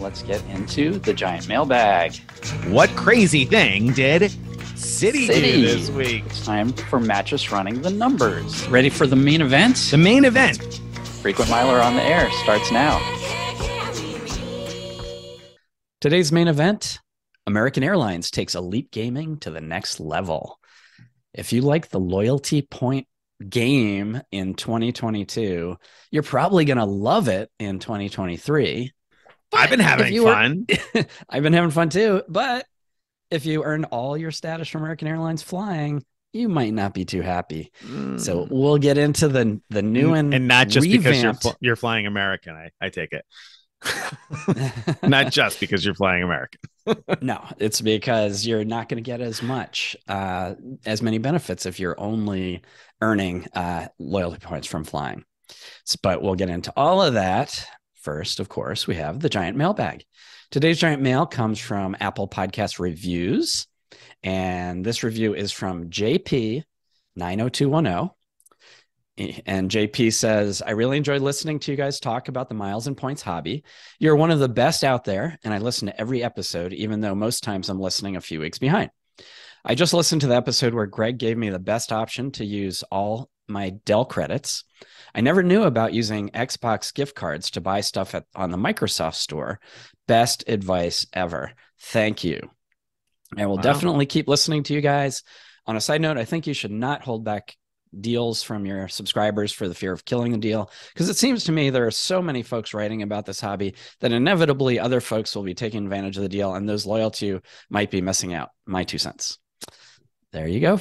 let's get into the giant mailbag. What crazy thing did City, City, do this week? It's time for mattress running the numbers. Ready for the main event? The main event. Frequent Miler on the air starts now. Today's main event American Airlines takes elite gaming to the next level. If you like the loyalty point game in 2022, you're probably going to love it in 2023 but I've been having fun. Were, I've been having fun too. But if you earn all your status from American Airlines flying, you might not be too happy. Mm. So we'll get into the the new and and not just revamped. because you're fl- you're flying American. I I take it. not just because you're flying American. no, it's because you're not going to get as much, uh, as many benefits if you're only earning uh, loyalty points from flying. So, but we'll get into all of that First, of course, we have the giant mailbag. Today's giant mail comes from Apple Podcast Reviews. And this review is from JP90210. And JP says, I really enjoyed listening to you guys talk about the miles and points hobby. You're one of the best out there, and I listen to every episode, even though most times I'm listening a few weeks behind. I just listened to the episode where Greg gave me the best option to use all my Dell credits. I never knew about using Xbox gift cards to buy stuff at, on the Microsoft store. Best advice ever. Thank you. I will wow. definitely keep listening to you guys. On a side note, I think you should not hold back deals from your subscribers for the fear of killing a deal because it seems to me there are so many folks writing about this hobby that inevitably other folks will be taking advantage of the deal and those loyal to you might be missing out my two cents there you go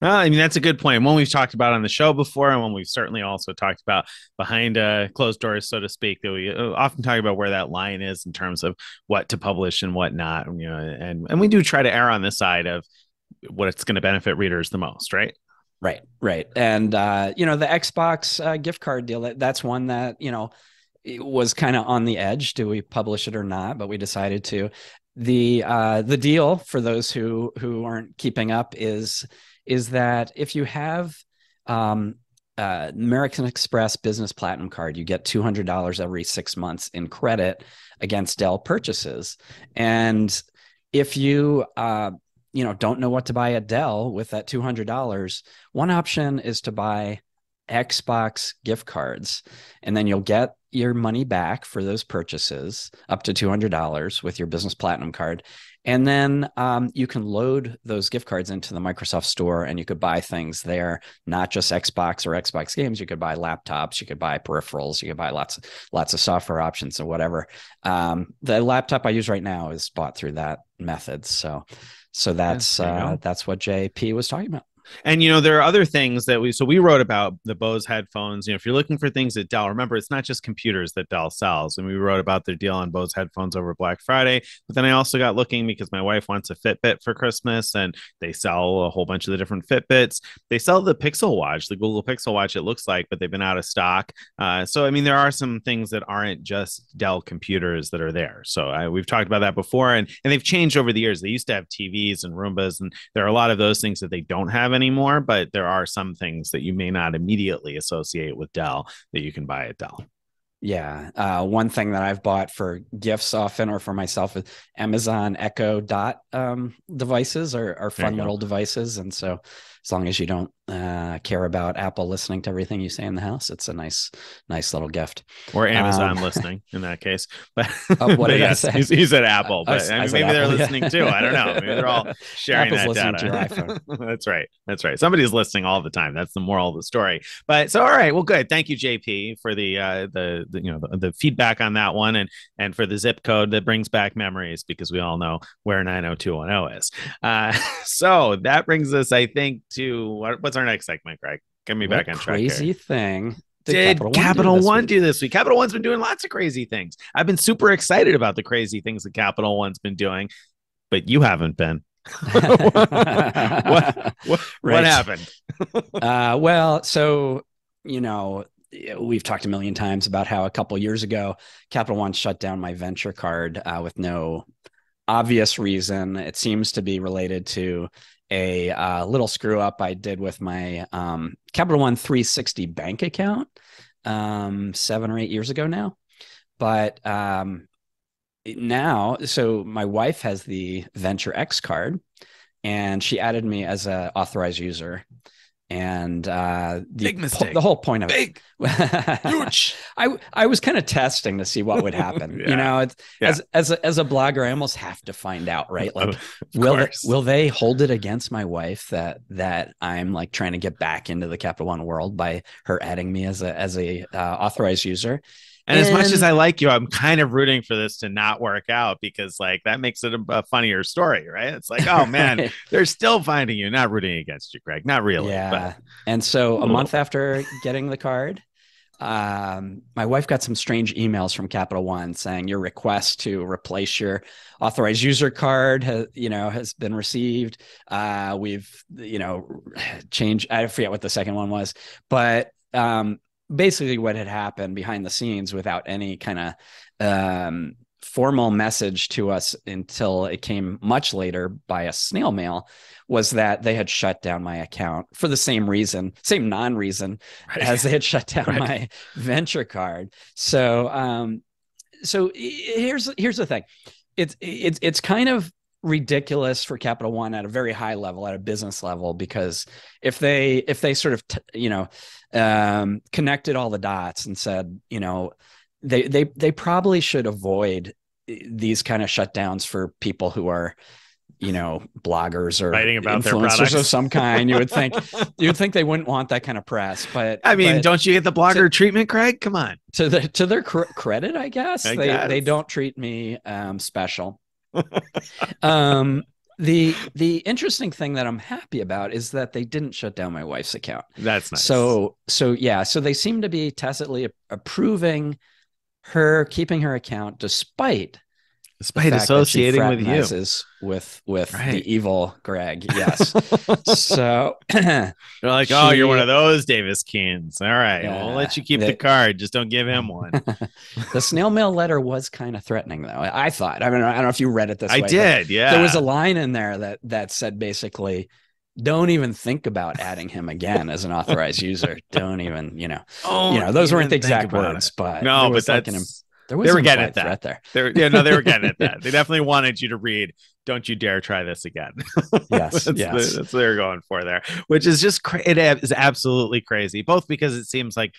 well, uh, I mean, that's a good point. One we've talked about on the show before, and one we've certainly also talked about behind uh, closed doors, so to speak, that we uh, often talk about where that line is in terms of what to publish and what not. You know, and, and we do try to err on the side of what's going to benefit readers the most, right? Right, right. And, uh, you know, the Xbox uh, gift card deal, that's one that, you know, was kind of on the edge. Do we publish it or not? But we decided to. The uh, the deal for those who who aren't keeping up is is that if you have um, uh, American Express Business Platinum card, you get two hundred dollars every six months in credit against Dell purchases, and if you uh, you know don't know what to buy at Dell with that two hundred dollars, one option is to buy Xbox gift cards, and then you'll get your money back for those purchases up to $200 with your business platinum card and then um, you can load those gift cards into the Microsoft Store and you could buy things there, not just Xbox or Xbox games. You could buy laptops, you could buy peripherals, you could buy lots, lots of software options and whatever. Um, the laptop I use right now is bought through that method. So, so that's, yeah, uh, that's what JP was talking about. And you know, there are other things that we so we wrote about the Bose headphones. You know, if you're looking for things at Dell, remember it's not just computers that Dell sells. And we wrote about their deal on Bose headphones over Black Friday. But then I also got looking because my wife wants a Fitbit for Christmas, and they sell a whole bunch of the different Fitbits. They sell the Pixel Watch, the Google Pixel Watch. It looks like, but they've been out of stock. Uh, so I mean, there are some things that aren't just Dell computers that are there. So I, we've talked about that before, and and they've changed over the years. They used to have TVs and Roombas, and there are a lot of those things that they don't have anymore, but there are some things that you may not immediately associate with Dell that you can buy at Dell. Yeah. Uh, one thing that I've bought for gifts often or for myself is Amazon Echo Dot um, devices are, are fun little devices. And so as long as you don't uh, care about Apple listening to everything you say in the house, it's a nice, nice little gift. Or Amazon um, listening in that case. But oh, what did yes, I say? He's, said at Apple, oh, but I, I, mean, maybe Apple, they're yeah. listening too. I don't know. Maybe they're all sharing Apple's that data. That's right. That's right. Somebody's listening all the time. That's the moral of the story. But so all right, well, good. Thank you, JP, for the uh, the, the you know the, the feedback on that one, and and for the zip code that brings back memories because we all know where 90210 is. Uh, so that brings us, I think, do? What, what's our next segment, Greg? Get me what back on track. Crazy here. thing. Did, did Capital, One, do, this One do this week? Capital One's been doing lots of crazy things. I've been super excited about the crazy things that Capital One's been doing, but you haven't been. what, what, what, happened? uh, well, so, you know, we've talked a million times about how a couple years ago, Capital One shut down my venture card uh, with no obvious reason. It seems to be related to a uh, little screw up I did with my um, Capital One 360 bank account um, seven or eight years ago now. But um, now, so my wife has the Venture X card and she added me as an authorized user and uh, the, big mistake. Po- the whole point of big. it, huge. I I was kind of testing to see what would happen. yeah. You know, yeah. as as a, as a blogger, I almost have to find out, right? Like, will they, will they hold it against my wife that that I'm like trying to get back into the Capital One world by her adding me as a as a uh, authorized user? And, as much as I like you, I'm kind of rooting for this to not work out because, like, that makes it a, a funnier story, right? It's like, oh man, they're still finding you, not rooting against you, Greg, not really. Yeah. But. And so, a month after getting the card, um, my wife got some strange emails from Capital One saying your request to replace your authorized user card, has, you know, has been received. Uh, we've, you know, changed. I forget what the second one was, but um, basically what had happened behind the scenes without any kind of um, formal message to us until it came much later by a snail mail was that they had shut down my account for the same reason, same non reason right. as they had shut down right. my venture card. So, um, so here's here's the thing, it's it's it's kind of ridiculous for Capital One at a very high level, at a business level, because if they if they sort of t- you know um, connected all the dots and said you know they they they probably should avoid eh, these kind of shutdowns for people who are you know bloggers or writing about influencers of some kind you would think you would think they wouldn't want that kind of press but i mean but don't you get the blogger to, treatment craig come on to the to their cr- credit i guess I they guess. they don't treat me um, special um, the the interesting thing that I'm happy about is that they didn't shut down my wife's account. That's nice. So so yeah, so they seem to be tacitly approving her keeping her account despite despite associating with you with with right. the evil greg yes so you're like oh you're one of those davis all right yeah, we'll let you keep they, the card just don't give him one the snail mail letter was kind of threatening though i thought i mean i don't know if you read it this I way i did yeah there was a line in there that that said basically don't even think about adding him again as an authorized user. Don't even, you know, oh, you know, those weren't the exact words, it. but no, but that's, like an, there was they were getting at that. There. they yeah, no, they were getting at that. They definitely wanted you to read. Don't you dare try this again. Yes, that's, yes. The, that's what they're going for there, which is just cra- it is absolutely crazy. Both because it seems like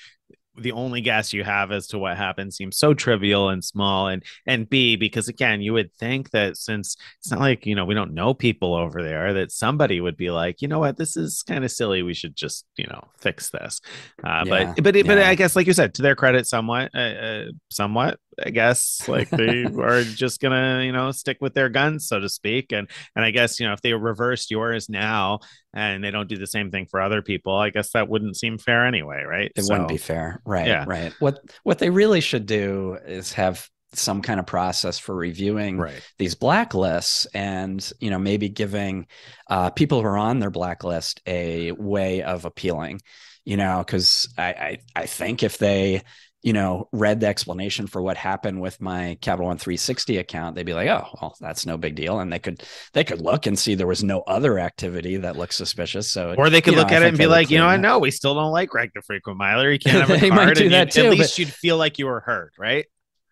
the only guess you have as to what happened seems so trivial and small and and b because again you would think that since it's not like you know we don't know people over there that somebody would be like you know what this is kind of silly we should just you know fix this uh, yeah, but but yeah. but i guess like you said to their credit somewhat uh, uh somewhat I guess. Like they are just gonna, you know, stick with their guns, so to speak. And and I guess, you know, if they reversed yours now and they don't do the same thing for other people, I guess that wouldn't seem fair anyway, right? It so, wouldn't be fair. Right. Yeah. Right. What what they really should do is have some kind of process for reviewing right. these blacklists and you know maybe giving uh, people who are on their blacklist a way of appealing you know because I, I, I think if they you know, read the explanation for what happened with my Capital One 360 account, they'd be like, "Oh, well, that's no big deal," and they could they could look and see there was no other activity that looked suspicious. So, or they could look know, at it and be like, "You know, I know we still don't like rank the frequent miler. You can't have a card, do and that too, at least but... you'd feel like you were hurt, right?"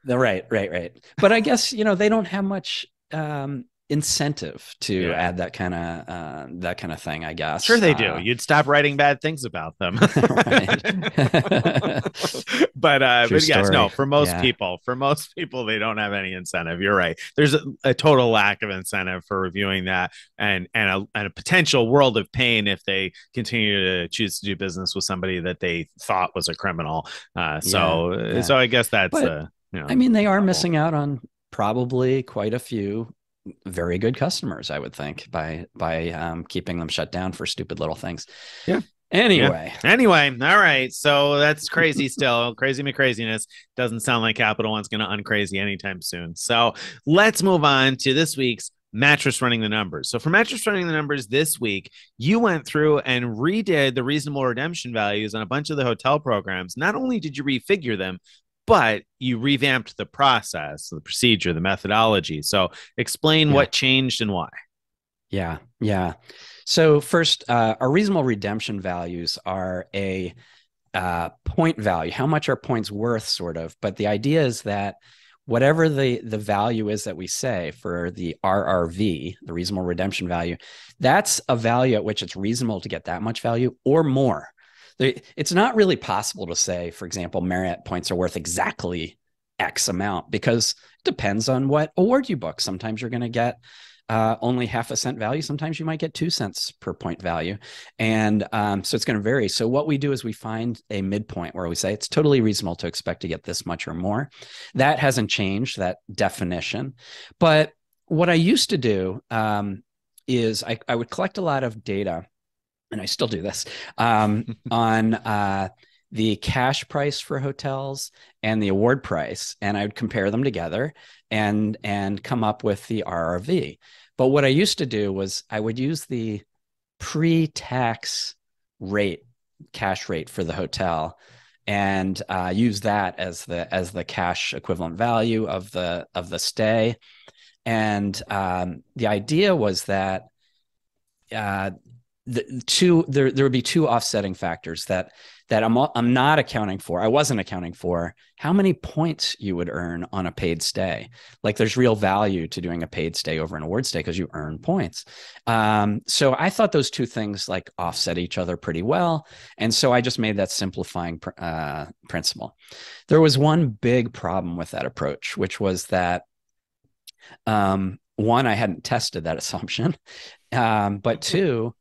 Right, right, right. But I guess you know they don't have much um, incentive to yeah. add that kind of uh, that kind of thing i guess sure they do uh, you'd stop writing bad things about them but uh but yes no for most yeah. people for most people they don't have any incentive you're right there's a, a, total lack of incentive for reviewing that and and a, and a potential world of pain if they continue to choose to do business with somebody that they thought was a criminal uh so yeah, uh, so i guess that's but, a, you know, i mean they are missing out on probably quite a few very good customers, I would think, by by um, keeping them shut down for stupid little things. Yeah. Anyway. Yeah. Anyway. All right. So that's crazy still. crazy me craziness. Doesn't sound like Capital One's gonna uncrazy anytime soon. So let's move on to this week's mattress running the numbers. So for mattress running the numbers this week, you went through and redid the reasonable redemption values on a bunch of the hotel programs. Not only did you refigure them, but you revamped the process, the procedure, the methodology. So explain yeah. what changed and why. Yeah, yeah. So first, uh, our reasonable redemption values are a uh, point value. How much are points worth, sort of? But the idea is that whatever the the value is that we say for the RRV, the reasonable redemption value, that's a value at which it's reasonable to get that much value or more. It's not really possible to say, for example, merit points are worth exactly X amount because it depends on what award you book. Sometimes you're going to get uh, only half a cent value. Sometimes you might get two cents per point value. And um, so it's going to vary. So, what we do is we find a midpoint where we say it's totally reasonable to expect to get this much or more. That hasn't changed, that definition. But what I used to do um, is I, I would collect a lot of data and I still do this um, on uh, the cash price for hotels and the award price, and I would compare them together and and come up with the RRV. But what I used to do was I would use the pre-tax rate, cash rate for the hotel, and uh, use that as the as the cash equivalent value of the of the stay. And um, the idea was that uh, the two there there would be two offsetting factors that that I'm I'm not accounting for. I wasn't accounting for how many points you would earn on a paid stay. Like there's real value to doing a paid stay over an award stay because you earn points. Um, so I thought those two things like offset each other pretty well, and so I just made that simplifying pr- uh, principle. There was one big problem with that approach, which was that um, one I hadn't tested that assumption, um, but mm-hmm. two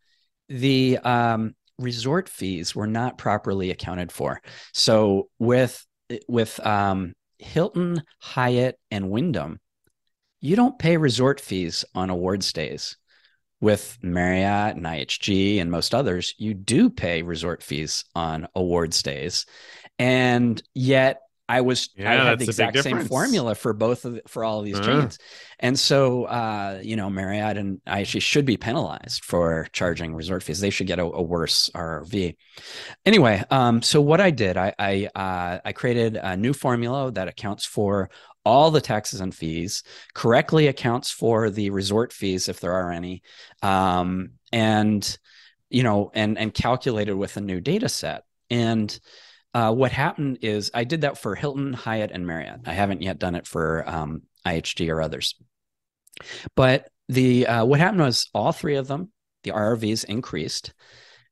the um, resort fees were not properly accounted for. So with with um, Hilton, Hyatt, and Wyndham, you don't pay resort fees on awards days. With Marriott and IHG and most others, you do pay resort fees on awards days. And yet I was yeah, I had the exact same formula for both of the, for all of these uh-huh. chains, and so uh, you know Marriott and I she should be penalized for charging resort fees. They should get a, a worse RRV. Anyway, um, so what I did, I I, uh, I created a new formula that accounts for all the taxes and fees, correctly accounts for the resort fees if there are any, um, and you know and and calculated with a new data set and uh, what happened is I did that for Hilton, Hyatt, and Marriott. I haven't yet done it for um, IHG or others. But the uh, what happened was all three of them, the RVs increased,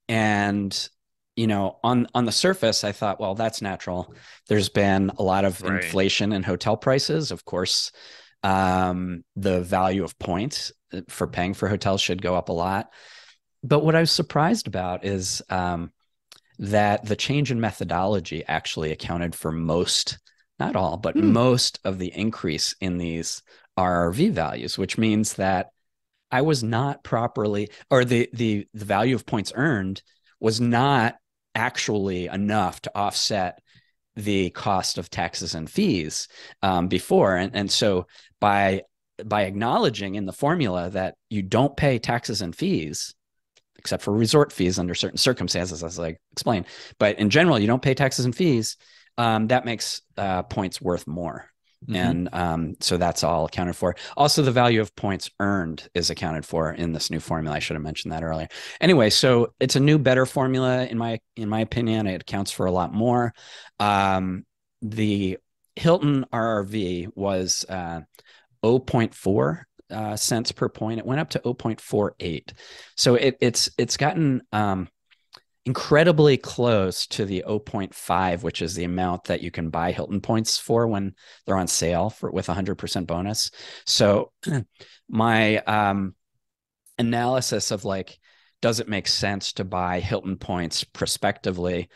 and you know on on the surface i thought well that's natural there's been a lot of right. inflation in hotel prices of course um, the value of points uh, for paying for hotels should go up a lot but what i was surprised about is um, that the change in methodology actually accounted for most, not all, but mm. most of the increase in these RRV values, which means that I was not properly, or the the the value of points earned was not actually enough to offset the cost of taxes and fees um, before, and and so by by acknowledging in the formula that you don't pay taxes and fees except for resort fees under certain circumstances, as I explained. But in general, you don't pay taxes and fees. Um, that makes uh, points worth more. Mm-hmm. And um, so that's all accounted for. Also, the value of points earned is accounted for in this new formula. I should have mentioned that earlier. Anyway, so it's a new, better formula in my in my opinion. It accounts for a lot more. Um, the Hilton RRV was uh, 0.4 uh, cents per point. It went up to 0.48. So it, it's it's gotten um, incredibly close to the 0.5, which is the amount that you can buy Hilton points for when they're on sale for with 100% bonus. So my um, analysis of like, does it make sense to buy Hilton points prospectively?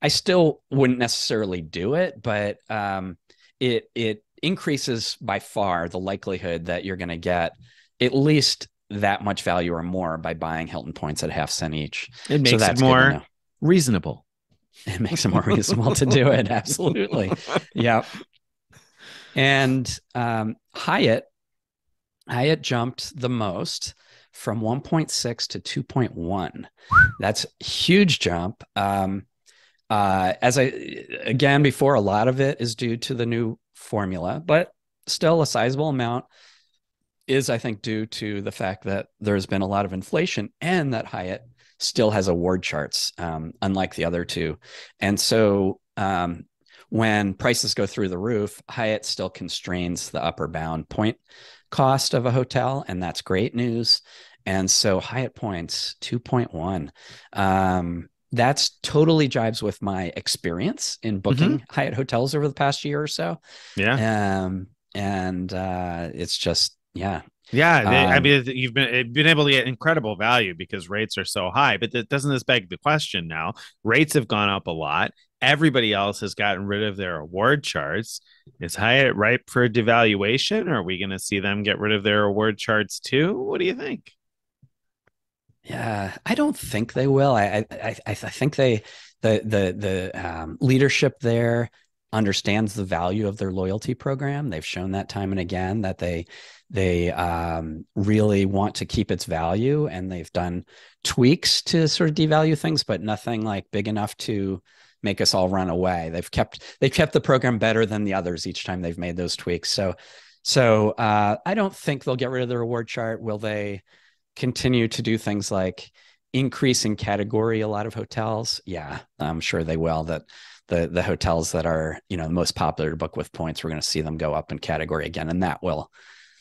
I still wouldn't necessarily do it, but um, it it increases by far the likelihood that you're going to get at least that much value or more by buying Hilton points at half cent each. It makes so it more reasonable. It makes it more reasonable to do it. Absolutely. yeah. And um, Hyatt, Hyatt jumped the most from 1.6 to 2.1. That's huge jump. Um, uh, as I again before, a lot of it is due to the new formula, but still a sizable amount is, I think, due to the fact that there's been a lot of inflation and that Hyatt still has award charts, um, unlike the other two. And so um, when prices go through the roof, Hyatt still constrains the upper bound point cost of a hotel, and that's great news. And so Hyatt points 2.1. Um, that's totally jives with my experience in mm-hmm. booking mm-hmm. Hyatt hotels over the past year or so. Yeah. Um, and uh, it's just, yeah. Yeah. They, um, I mean, you've been, been able to get incredible value because rates are so high, but that doesn't this beg the question now? Rates have gone up a lot. Everybody else has gotten rid of their award charts. Is Hyatt ripe for devaluation? Or are we going to see them get rid of their award charts too? What do you think? Yeah, I don't think they will. I I I think they the the the um, leadership there understands the value of their loyalty program. They've shown that time and again that they they um, really want to keep its value, and they've done tweaks to sort of devalue things, but nothing like big enough to make us all run away. They've kept they've kept the program better than the others each time they've made those tweaks. So so uh, I don't think they'll get rid of the reward chart. Will they? continue to do things like increase in category a lot of hotels yeah i'm sure they will that the the hotels that are you know most popular to book with points we're going to see them go up in category again and that will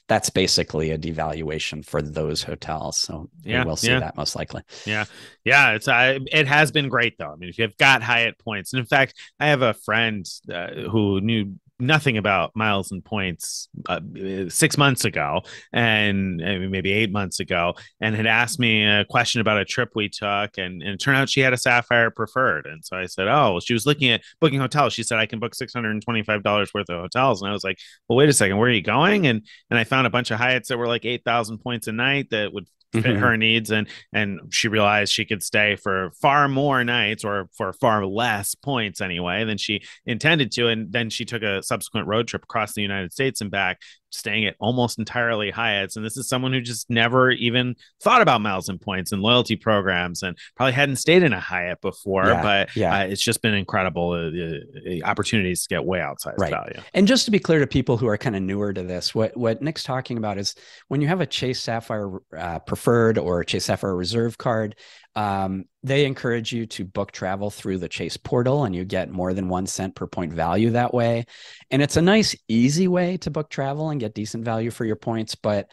that's basically a devaluation for those hotels so yeah, we'll see yeah. that most likely yeah yeah it's I, it has been great though i mean if you've got hyatt points and in fact i have a friend uh, who knew nothing about miles and points uh, six months ago and maybe eight months ago and had asked me a question about a trip we took and, and it turned out she had a sapphire preferred and so i said oh she was looking at booking hotels she said i can book $625 worth of hotels and i was like well wait a second where are you going and and i found a bunch of hyatts that were like 8000 points a night that would fit mm-hmm. her needs and and she realized she could stay for far more nights or for far less points anyway than she intended to and then she took a subsequent road trip across the United States and back staying at almost entirely Hyatt's. And this is someone who just never even thought about miles and points and loyalty programs and probably hadn't stayed in a Hyatt before. Yeah, but yeah. Uh, it's just been incredible uh, uh, opportunities to get way outside right. value. And just to be clear to people who are kind of newer to this, what, what Nick's talking about is when you have a Chase Sapphire uh, preferred or Chase Sapphire reserve card, um, they encourage you to book travel through the Chase portal, and you get more than one cent per point value that way. And it's a nice, easy way to book travel and get decent value for your points, but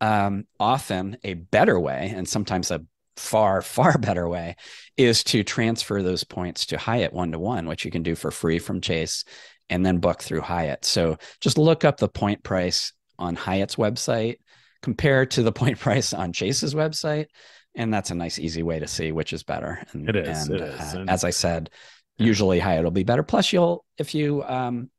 um, often a better way, and sometimes a far, far better way, is to transfer those points to Hyatt one to one, which you can do for free from Chase and then book through Hyatt. So just look up the point price on Hyatt's website, compare to the point price on Chase's website and that's a nice easy way to see which is better and, it is, and, it uh, is. Uh, and as i said usually hyatt will be better plus you'll if you um,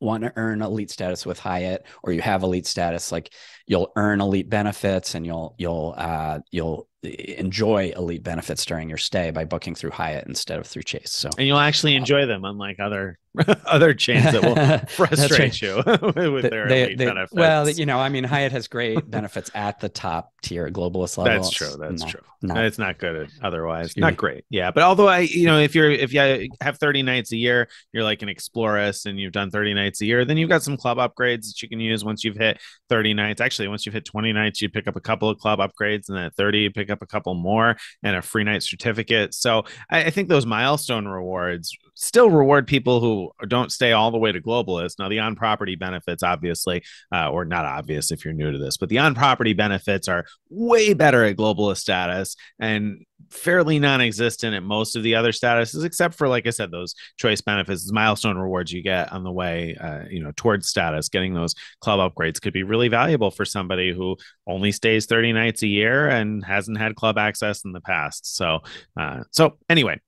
want to earn elite status with hyatt or you have elite status like you'll earn elite benefits and you'll you'll uh, you'll enjoy elite benefits during your stay by booking through Hyatt instead of through Chase. So and you'll actually uh, enjoy them, unlike other other chains that will frustrate you with the, their they, elite they, benefits. Well, you know, I mean, Hyatt has great benefits at the top tier globalist level. That's true. That's not, true. Not, it's not good otherwise. not great. Yeah, but although I, you know, if you're if you have 30 nights a year, you're like an explorist, and you've done 30 nights a year, then you've got some club upgrades that you can use once you've hit 30 nights. Actually, once you've hit 20 nights, you pick up a couple of club upgrades, and then at 30, you pick pick up a couple more and a free night certificate. So I, I think those milestone rewards still reward people who don't stay all the way to globalist. Now, the on property benefits, obviously, uh, or not obvious if you're new to this, but the on property benefits are way better at globalist status. And fairly non-existent at most of the other statuses except for like i said those choice benefits milestone rewards you get on the way uh, you know towards status getting those club upgrades could be really valuable for somebody who only stays 30 nights a year and hasn't had club access in the past so uh, so anyway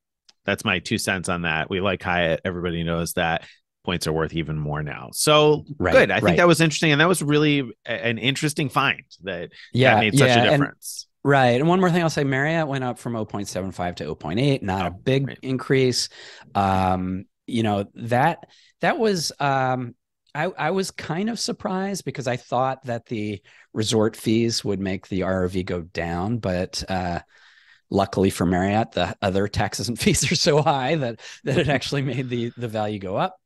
that's my two cents on that we like hyatt everybody knows that points are worth even more now. So right, good. I right. think that was interesting. And that was really an interesting find that, yeah, that made such yeah, a difference. Right. And one more thing I'll say Marriott went up from 0.75 to 0.8, not oh, a big increase. Um, you know, that that was um I, I was kind of surprised because I thought that the resort fees would make the ROV go down, but uh, luckily for Marriott, the other taxes and fees are so high that that it actually made the the value go up.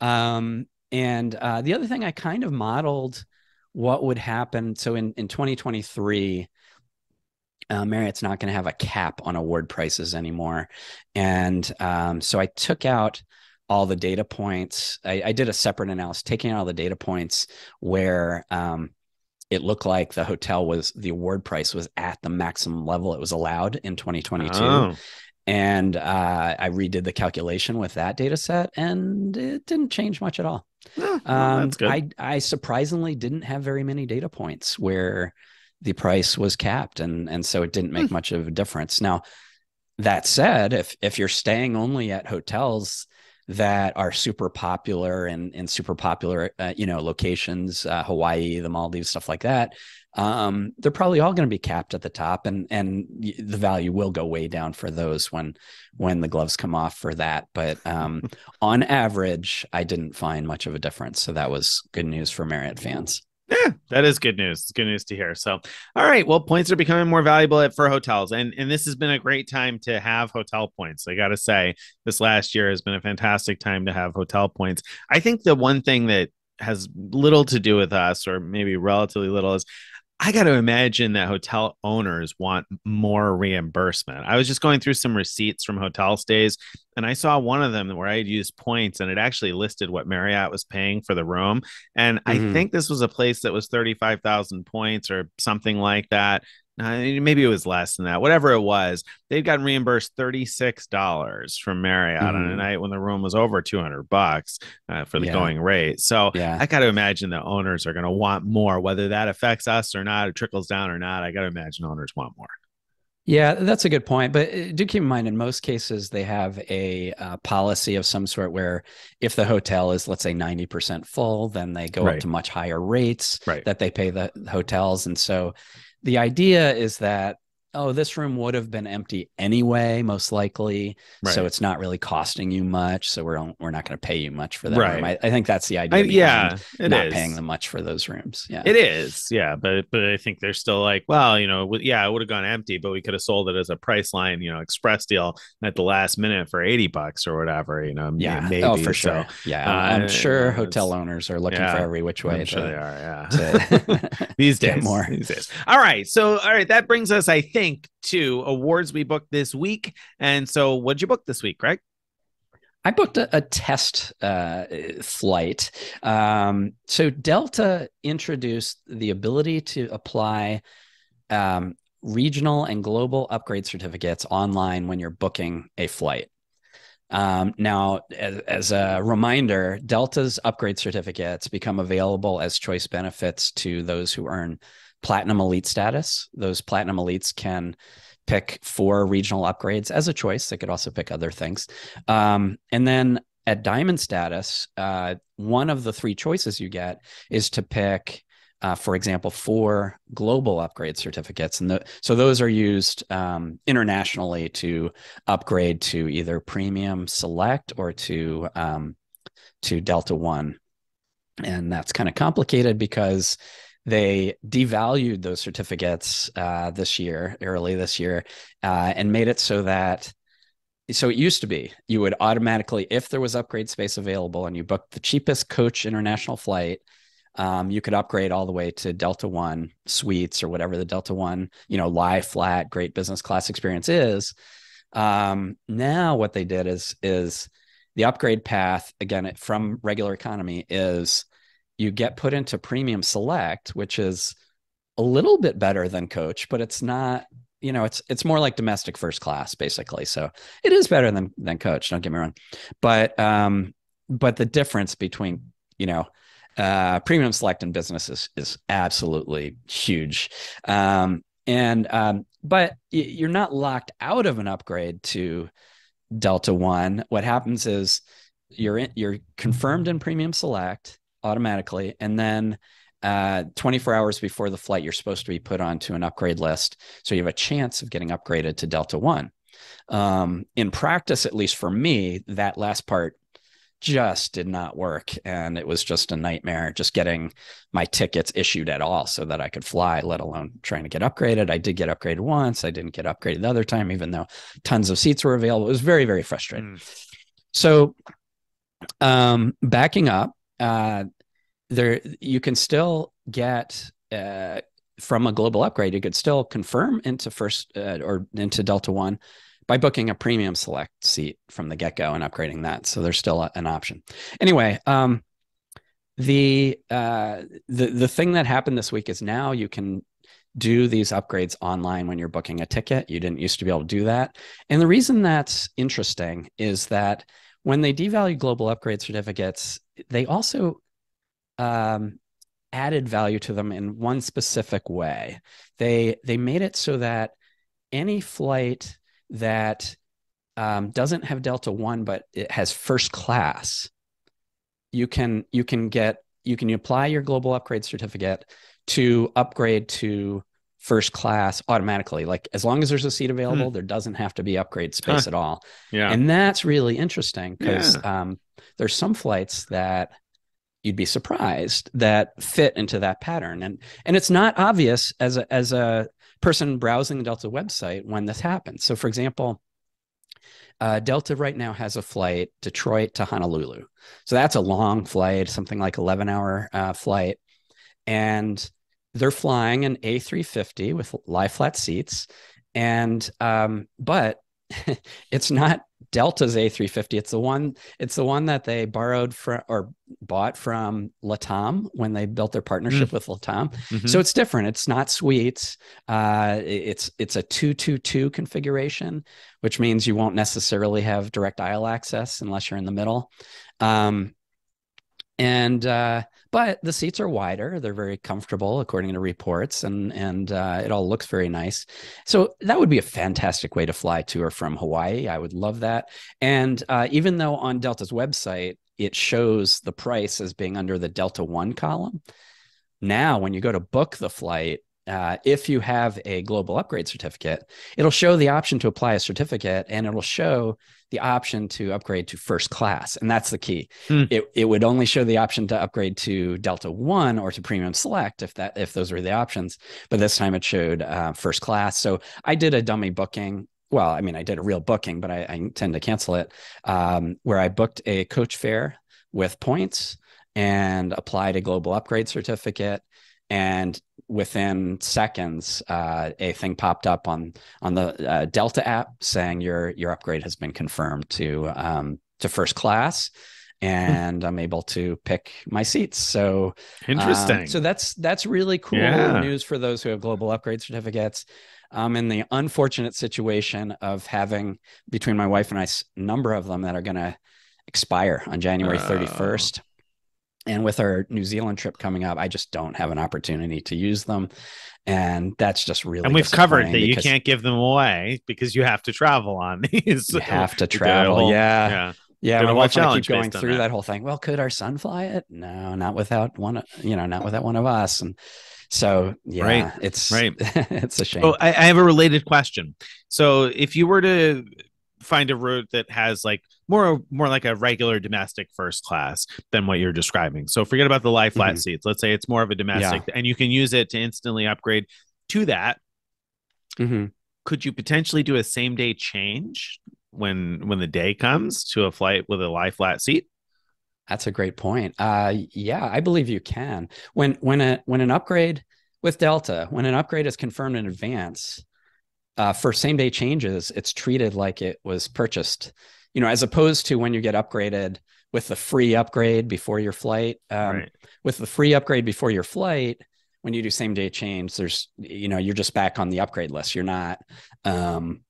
Um, and uh, the other thing I kind of modeled what would happen. So in in 2023, uh, Marriott's not going to have a cap on award prices anymore. And um, so I took out all the data points. I, I, did a separate analysis, taking out all the data points where um, it looked like the hotel was the award price was at the maximum level it was allowed in 2022. Oh. And uh, I redid the calculation with that data set, and it didn't change much at all. Oh, well, um, I, I surprisingly didn't have very many data points where the price was capped and and so it didn't make hmm. much of a difference now that said if if you're staying only at hotels that are super popular and and super popular uh, you know locations uh, hawaii the maldives stuff like that um, they're probably all going to be capped at the top and and the value will go way down for those when when the gloves come off for that but um, on average i didn't find much of a difference so that was good news for marriott fans yeah, that is good news. It's good news to hear. So, all right. Well, points are becoming more valuable for hotels, and and this has been a great time to have hotel points. I got to say, this last year has been a fantastic time to have hotel points. I think the one thing that has little to do with us, or maybe relatively little, is I got to imagine that hotel owners want more reimbursement. I was just going through some receipts from hotel stays, and I saw one of them where I had used points, and it actually listed what Marriott was paying for the room. And mm-hmm. I think this was a place that was thirty-five thousand points or something like that maybe it was less than that, whatever it was, they'd gotten reimbursed $36 from Marriott mm-hmm. on a mm-hmm. night when the room was over 200 bucks uh, for the yeah. going rate. So yeah. I got to imagine the owners are going to want more, whether that affects us or not, it trickles down or not. I got to imagine owners want more. Yeah, that's a good point. But uh, do keep in mind, in most cases, they have a uh, policy of some sort where if the hotel is, let's say, 90% full, then they go right. up to much higher rates right. that they pay the hotels. And so the idea is that oh, this room would have been empty anyway, most likely. Right. So it's not really costing you much. So we're we're not going to pay you much for that right. room. I, I, think that's the idea. I, yeah, not is. paying them much for those rooms. Yeah, it is. Yeah, but but I think they're still like, well, you know, yeah, it would have gone empty, but we could have sold it as a price line, you know, express deal at the last minute for eighty bucks or whatever. You know, yeah, oh, maybe. oh for sure. yeah, uh, I'm sure hotel owners are looking yeah, for every which way. I'm sure to, they are. Yeah, to, these days, more these days. All right, so all right, that brings us, I think think, to awards we booked this week. And so, what did you book this week, Greg? I booked a, a test uh, flight. Um, so, Delta introduced the ability to apply um, regional and global upgrade certificates online when you're booking a flight. Um, now, as, as, a reminder, Delta's upgrade certificates become available as choice benefits to those who earn platinum elite status. Those platinum elites can pick four regional upgrades as a choice. They could also pick other things. Um, and then at diamond status, uh, one of the three choices you get is to pick, uh, for example, four global upgrade certificates. And the, so those are used um, internationally to upgrade to either premium select or to um, to Delta One. And that's kind of complicated because they devalued those certificates uh, this year, early this year, uh, and made it so that. So it used to be you would automatically, if there was upgrade space available and you booked the cheapest coach international flight, um, you could upgrade all the way to Delta One suites or whatever the Delta One, you know, lie flat, great business class experience is. Um, now what they did is is the upgrade path again from regular economy is you get put into premium select which is a little bit better than coach but it's not you know it's it's more like domestic first class basically so it is better than than coach don't get me wrong but um but the difference between you know uh premium select and business is is absolutely huge um and um but you're not locked out of an upgrade to delta one what happens is you're in, you're confirmed in premium select automatically. And then uh, 24 hours before the flight, you're supposed to be put onto an upgrade list. So you have a chance of getting upgraded to Delta One. Um, in practice, at least for me, that last part just did not work. And it was just a nightmare just getting my tickets issued at all so that I could fly, let alone trying to get upgraded. I did get upgraded once. I didn't get upgraded the other time, even though tons of seats were available. It was very, very frustrating. Mm. So, um, backing up, uh, there you can still get uh, from a global upgrade. You could still confirm into first uh, or into Delta One by booking a premium select seat from the get go and upgrading that. So there's still a, an option. Anyway, um, the uh, the the thing that happened this week is now you can do these upgrades online when you're booking a ticket. You didn't used to be able to do that. And the reason that's interesting is that when they devalue global upgrade certificates, they also um, added value to them in one specific way. They they made it so that any flight that um, doesn't have Delta One but it has first class, you can you can get you can apply your global upgrade certificate to upgrade to first class automatically. Like as long as there's a seat hmm. available, hmm. there doesn't have to be upgrade space huh. at all. Yeah, and that's really interesting because. Yeah. Um, there's some flights that you'd be surprised that fit into that pattern and and it's not obvious as a as a person browsing the delta website when this happens so for example uh, delta right now has a flight detroit to honolulu so that's a long flight something like 11 hour uh, flight and they're flying an a350 with lie flat seats and um, but it's not Delta's A350. It's the one. It's the one that they borrowed from or bought from Latam when they built their partnership mm. with Latam. Mm-hmm. So it's different. It's not suites. Uh, it's it's a two two two configuration, which means you won't necessarily have direct aisle access unless you're in the middle. Um, and uh, but the seats are wider. They're very comfortable, according to reports, and and uh, it all looks very nice. So that would be a fantastic way to fly to or from Hawaii. I would love that. And uh, even though on Delta's website it shows the price as being under the Delta One column, now when you go to book the flight, uh, if you have a global upgrade certificate, it'll show the option to apply a certificate and it'll show the option to upgrade to first class. And that's the key. Hmm. It, it would only show the option to upgrade to Delta One or to Premium Select if that if those were the options. But this time it showed uh, first class. So I did a dummy booking. Well, I mean, I did a real booking, but I, I intend to cancel it. Um, where I booked a coach fare with points and applied a global upgrade certificate and within seconds, uh, a thing popped up on on the uh, Delta app saying your your upgrade has been confirmed to um, to first class, hmm. and I'm able to pick my seats. So um, interesting. Um, so that's that's really cool yeah. news for those who have global upgrade certificates. I'm um, in the unfortunate situation of having between my wife and I a number of them that are going to expire on January 31st. And with our New Zealand trip coming up, I just don't have an opportunity to use them. And that's just really And we've covered that you can't give them away because you have to travel on these. You have to travel. Whole, yeah. yeah. Yeah, my wife and I keep going through that. that. whole thing. Well, could our son fly it? No, not without one. you know, not without one of us. And so, yeah, right. it's right. it's a oh, shame. Oh, I, I have a related question. So, if you were to find a route that has like more more like a regular domestic first class than what you're describing. So forget about the lie flat mm-hmm. seats. Let's say it's more of a domestic, yeah. and you can use it to instantly upgrade to that. Mm-hmm. Could you potentially do a same day change when when the day comes to a flight with a lie flat seat? That's a great point. Uh, yeah, I believe you can. When when a when an upgrade with Delta, when an upgrade is confirmed in advance, uh, for same day changes, it's treated like it was purchased, you know, as opposed to when you get upgraded with the free upgrade before your flight. Um, right. With the free upgrade before your flight, when you do same day change, there's, you know, you're just back on the upgrade list. You're not, um,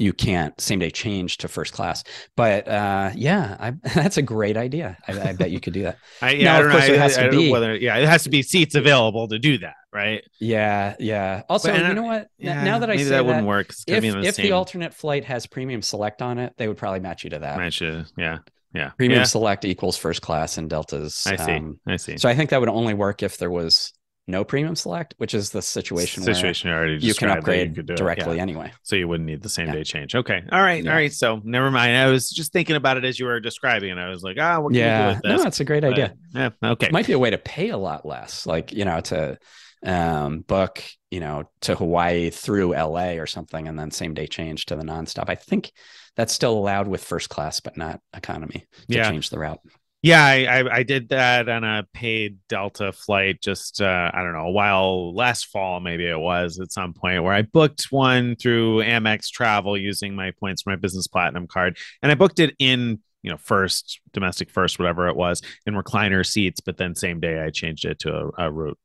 you can't same day change to first class. But uh, yeah, I, that's a great idea. I, I, bet you could do that. I, yeah, now, of course, know, it has to be. Whether, yeah, it has to be seats available to do that, right? Yeah, yeah. Also, but, you know what? Yeah, now that I see that, that wouldn't work. If, if the alternate flight has premium select on it, they would probably match you to that. Match you, yeah. Yeah. Premium yeah. select equals first class and deltas. I see. Um, I see. So I think that would only work if there was no premium select, which is the situation situation where already you can upgrade you directly yeah. anyway. So you wouldn't need the same yeah. day change. Okay. All right. Yeah. All right. So never mind. I was just thinking about it as you were describing, and I was like, ah, oh, yeah, no, that's a great but, idea. Yeah. Okay. Might be a way to pay a lot less, like you know, to um, book, you know, to Hawaii through LA or something, and then same day change to the nonstop. I think that's still allowed with first class, but not economy to yeah. change the route. Yeah, I, I, I did that on a paid Delta flight just uh, I don't know a while last fall maybe it was at some point where I booked one through Amex Travel using my points for my business platinum card and I booked it in you know first domestic first whatever it was in recliner seats but then same day I changed it to a, a route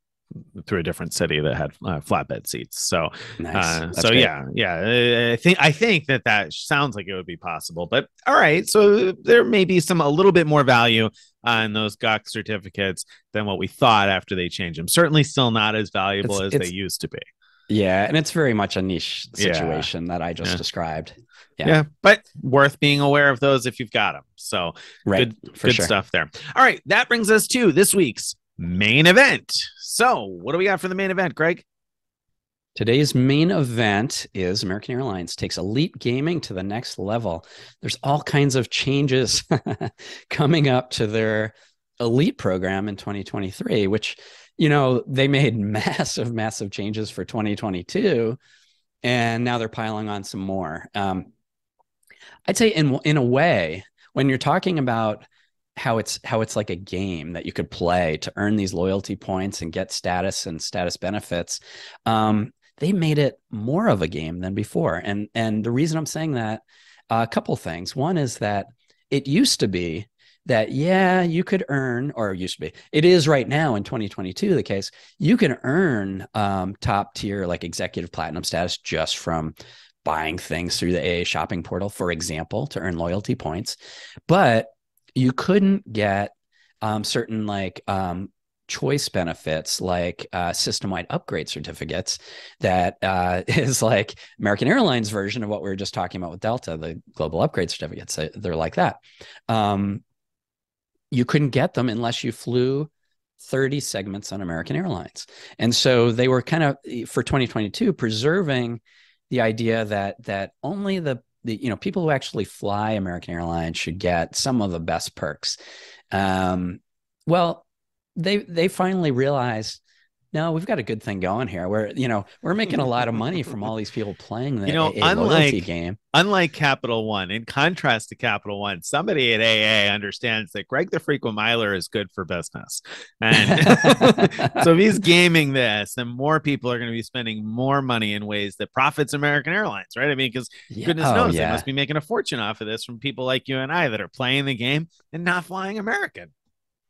through a different city that had uh, flatbed seats. So, nice. Uh, so great. yeah, yeah. Uh, I think I think that that sounds like it would be possible. But all right, so there may be some a little bit more value on those GOC certificates than what we thought after they changed them. Certainly, still not as valuable it's, as it's, they used to be. Yeah, and it's very much a niche situation yeah. that I just yeah. described. Yeah. yeah. but worth being aware of those if you've got them. So right. good, good sure. stuff there. All right, that brings us to this week's main event. So, what do we got for the main event, Greg? Today's main event is American Airlines takes elite gaming to the next level. There's all kinds of changes coming up to their elite program in 2023, which, you know, they made massive, massive changes for 2022. And now they're piling on some more. Um, I'd say, in, in a way, when you're talking about how it's how it's like a game that you could play to earn these loyalty points and get status and status benefits um, they made it more of a game than before and and the reason i'm saying that uh, a couple things one is that it used to be that yeah you could earn or used to be it is right now in 2022 the case you can earn um, top tier like executive platinum status just from buying things through the aa shopping portal for example to earn loyalty points but you couldn't get um, certain like um, choice benefits like uh, system-wide upgrade certificates that uh, is like american airlines version of what we were just talking about with delta the global upgrade certificates uh, they're like that um, you couldn't get them unless you flew 30 segments on american airlines and so they were kind of eh, for 2022 preserving the idea that that only the the you know people who actually fly American Airlines should get some of the best perks. Um, well, they they finally realized no, we've got a good thing going here. We're you know we're making a lot of money from all these people playing the you know AA unlike game. Unlike Capital One, in contrast to Capital One, somebody at AA understands that Greg the Frequent Miler is good for business, and so if he's gaming this, then more people are going to be spending more money in ways that profits American Airlines, right? I mean, because yeah. goodness oh, knows yeah. they must be making a fortune off of this from people like you and I that are playing the game and not flying American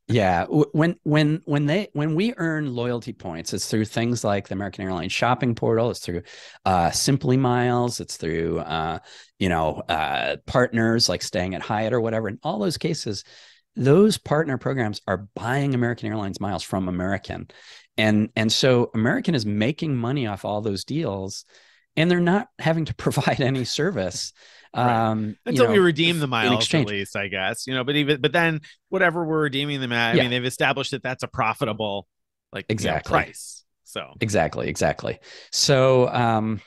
yeah, when when when they when we earn loyalty points, it's through things like the American Airlines shopping portal. It's through uh, Simply Miles. It's through uh, you know uh, partners like staying at Hyatt or whatever. In all those cases, those partner programs are buying American Airlines miles from American, and and so American is making money off all those deals, and they're not having to provide any service. Um, Until you know, we redeem the miles, at least I guess you know. But even but then whatever we're redeeming them at, yeah. I mean, they've established that that's a profitable like exactly you know, price. So exactly, exactly. So um,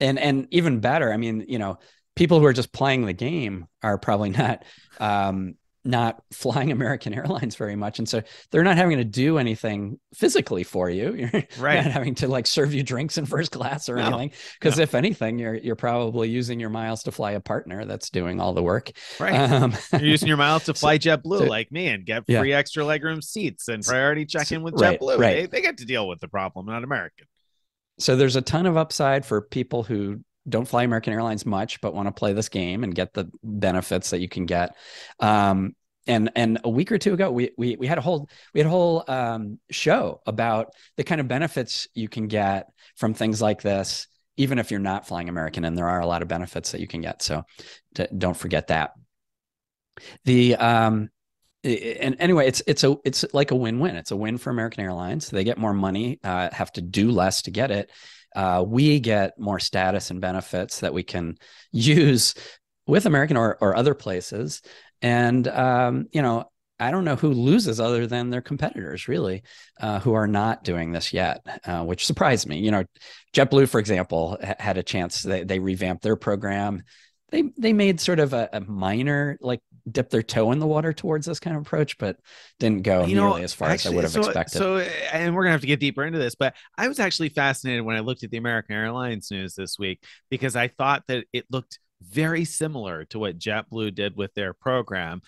and and even better, I mean, you know, people who are just playing the game are probably not um not flying American Airlines very much. And so they're not having to do anything physically for you. You're right. not having to like serve you drinks in first class or no. anything. Because no. if anything, you're you're probably using your miles to fly a partner that's doing all the work. Right. Um, you're using your miles to fly so, JetBlue so, like me and get yeah. free extra legroom seats and priority check in with right, JetBlue. Right. They, they get to deal with the problem, not American. So there's a ton of upside for people who don't fly American Airlines much, but want to play this game and get the benefits that you can get. Um, and and a week or two ago, we we we had a whole we had a whole um, show about the kind of benefits you can get from things like this, even if you're not flying American. And there are a lot of benefits that you can get, so don't forget that. The um, and anyway, it's it's a it's like a win-win. It's a win for American Airlines. They get more money, uh, have to do less to get it, uh, we get more status and benefits that we can use with American or, or other places. And, um, you know, I don't know who loses other than their competitors, really, uh, who are not doing this yet, uh, which surprised me. You know, JetBlue, for example, ha- had a chance. They, they revamped their program. They they made sort of a, a minor like dip their toe in the water towards this kind of approach, but didn't go you nearly know, as far actually, as I would have so, expected. So, and we're gonna have to get deeper into this, but I was actually fascinated when I looked at the American Airlines news this week because I thought that it looked very similar to what JetBlue did with their program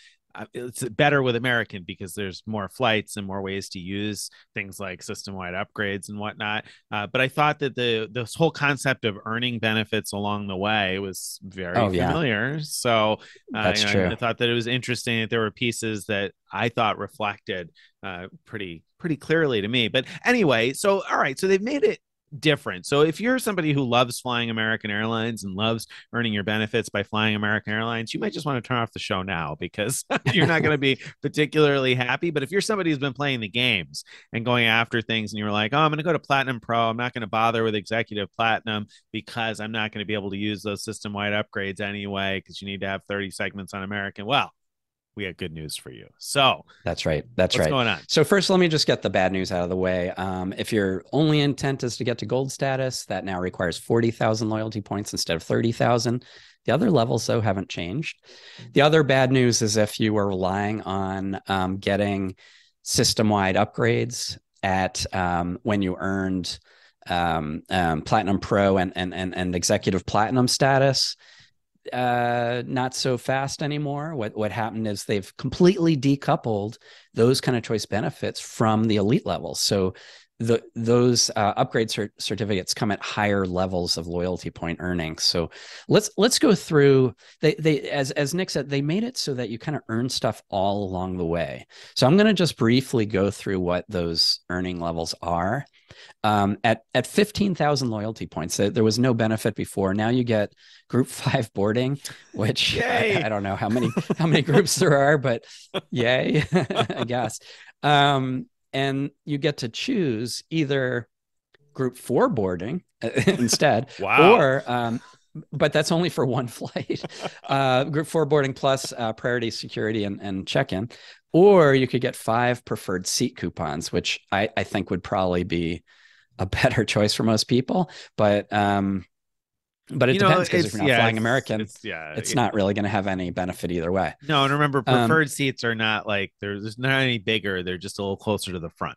it's better with American because there's more flights and more ways to use things like system-wide upgrades and whatnot. Uh, but I thought that the this whole concept of earning benefits along the way was very oh, familiar. Yeah. So uh, That's you know, true. I thought that it was interesting that there were pieces that I thought reflected uh, pretty pretty clearly to me. But anyway, so all right, so they've made it different. So if you're somebody who loves flying American Airlines and loves earning your benefits by flying American Airlines, you might just want to turn off the show now because you're not going to be particularly happy. But if you're somebody who's been playing the games and going after things and you're like, "Oh, I'm going to go to Platinum Pro. I'm not going to bother with Executive Platinum because I'm not going to be able to use those system-wide upgrades anyway because you need to have 30 segments on American." Well, we got good news for you. So that's right. That's what's right. What's going on? So first, let me just get the bad news out of the way. Um, if your only intent is to get to gold status, that now requires forty thousand loyalty points instead of thirty thousand. The other levels though haven't changed. The other bad news is if you were relying on um, getting system-wide upgrades at um, when you earned um, um, platinum pro and and and, and executive platinum status uh, not so fast anymore. What what happened is they've completely decoupled those kind of choice benefits from the elite level. So the, those uh, upgrade cert- certificates come at higher levels of loyalty point earnings. So let's let's go through. They they as as Nick said, they made it so that you kind of earn stuff all along the way. So I'm going to just briefly go through what those earning levels are, um, at at fifteen thousand loyalty points. There was no benefit before. Now you get group five boarding, which I, I, don't know how many how many groups there are, but yay, I guess. Um, and you get to choose either group four boarding uh, instead, wow. or um, but that's only for one flight. uh, group four boarding plus uh, priority security and, and check in. Or you could get five preferred seat coupons, which I, I think would probably be a better choice for most people. But um, but it you depends because if you're not yeah, flying it's, American, it's, yeah, it's not really going to have any benefit either way. No, and remember, um, preferred um, seats are not like they're, there's not any bigger; they're just a little closer to the front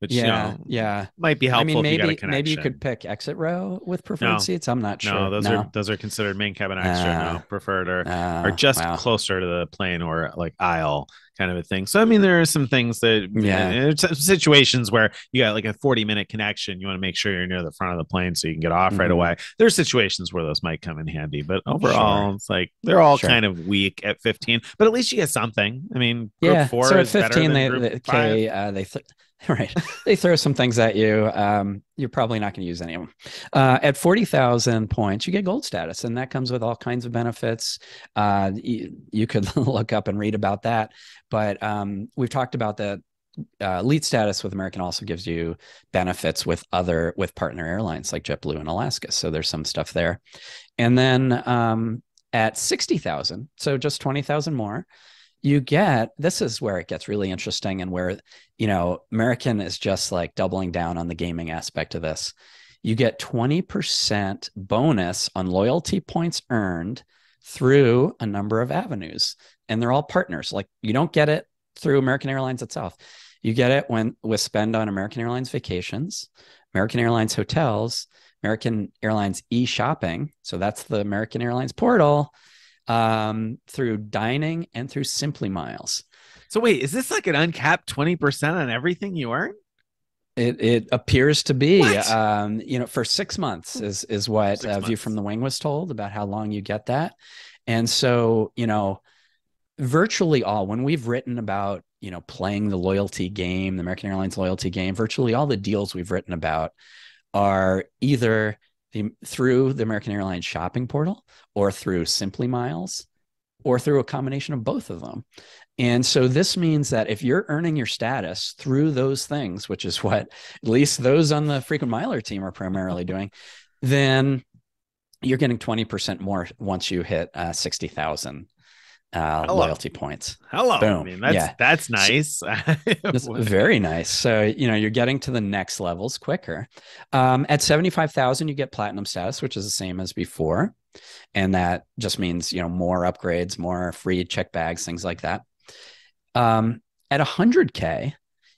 which yeah, you know, yeah, might be helpful. I mean, maybe you maybe you could pick exit row with preferred no, seats. I'm not sure. No, those no. are those are considered main cabin uh, extra. Uh, no, preferred or uh, just wow. closer to the plane or like aisle kind of a thing. So I mean, there are some things that eh, yeah, eh, situations where you got like a 40 minute connection. You want to make sure you're near the front of the plane so you can get off mm-hmm. right away. There's situations where those might come in handy, but overall, sure. it's like they're all sure. kind of weak at 15. But at least you get something. I mean, yeah. so at 15, they, they K, uh, they th- right? they throw some things at you. Um, you're probably not going to use any of them. Uh, at 40,000 points, you get gold status, and that comes with all kinds of benefits. Uh, you, you, could look up and read about that. But um, we've talked about the uh, status with American also gives you benefits with other with partner airlines like JetBlue and Alaska. So there's some stuff there. And then um, at 60,000, so just 20,000 more, you get this is where it gets really interesting and where you know american is just like doubling down on the gaming aspect of this you get 20% bonus on loyalty points earned through a number of avenues and they're all partners like you don't get it through american airlines itself you get it when with spend on american airlines vacations american airlines hotels american airlines e-shopping so that's the american airlines portal um, through dining and through Simply Miles. So wait, is this like an uncapped 20% on everything you earn? It, it appears to be, um, you know, for six months is is what uh, View from the Wing was told about how long you get that, and so you know, virtually all when we've written about you know playing the loyalty game, the American Airlines loyalty game, virtually all the deals we've written about are either the, through the American Airlines shopping portal or through Simply Miles or through a combination of both of them. And so this means that if you're earning your status through those things, which is what at least those on the frequent miler team are primarily mm-hmm. doing, then you're getting 20% more once you hit uh, 60,000 uh, loyalty points. Hello. Boom. I mean, that's, yeah. that's nice. very nice. So, you know, you're getting to the next levels quicker. Um, at 75,000, you get platinum status, which is the same as before. And that just means, you know, more upgrades, more free check bags, things like that. Um, at 100K,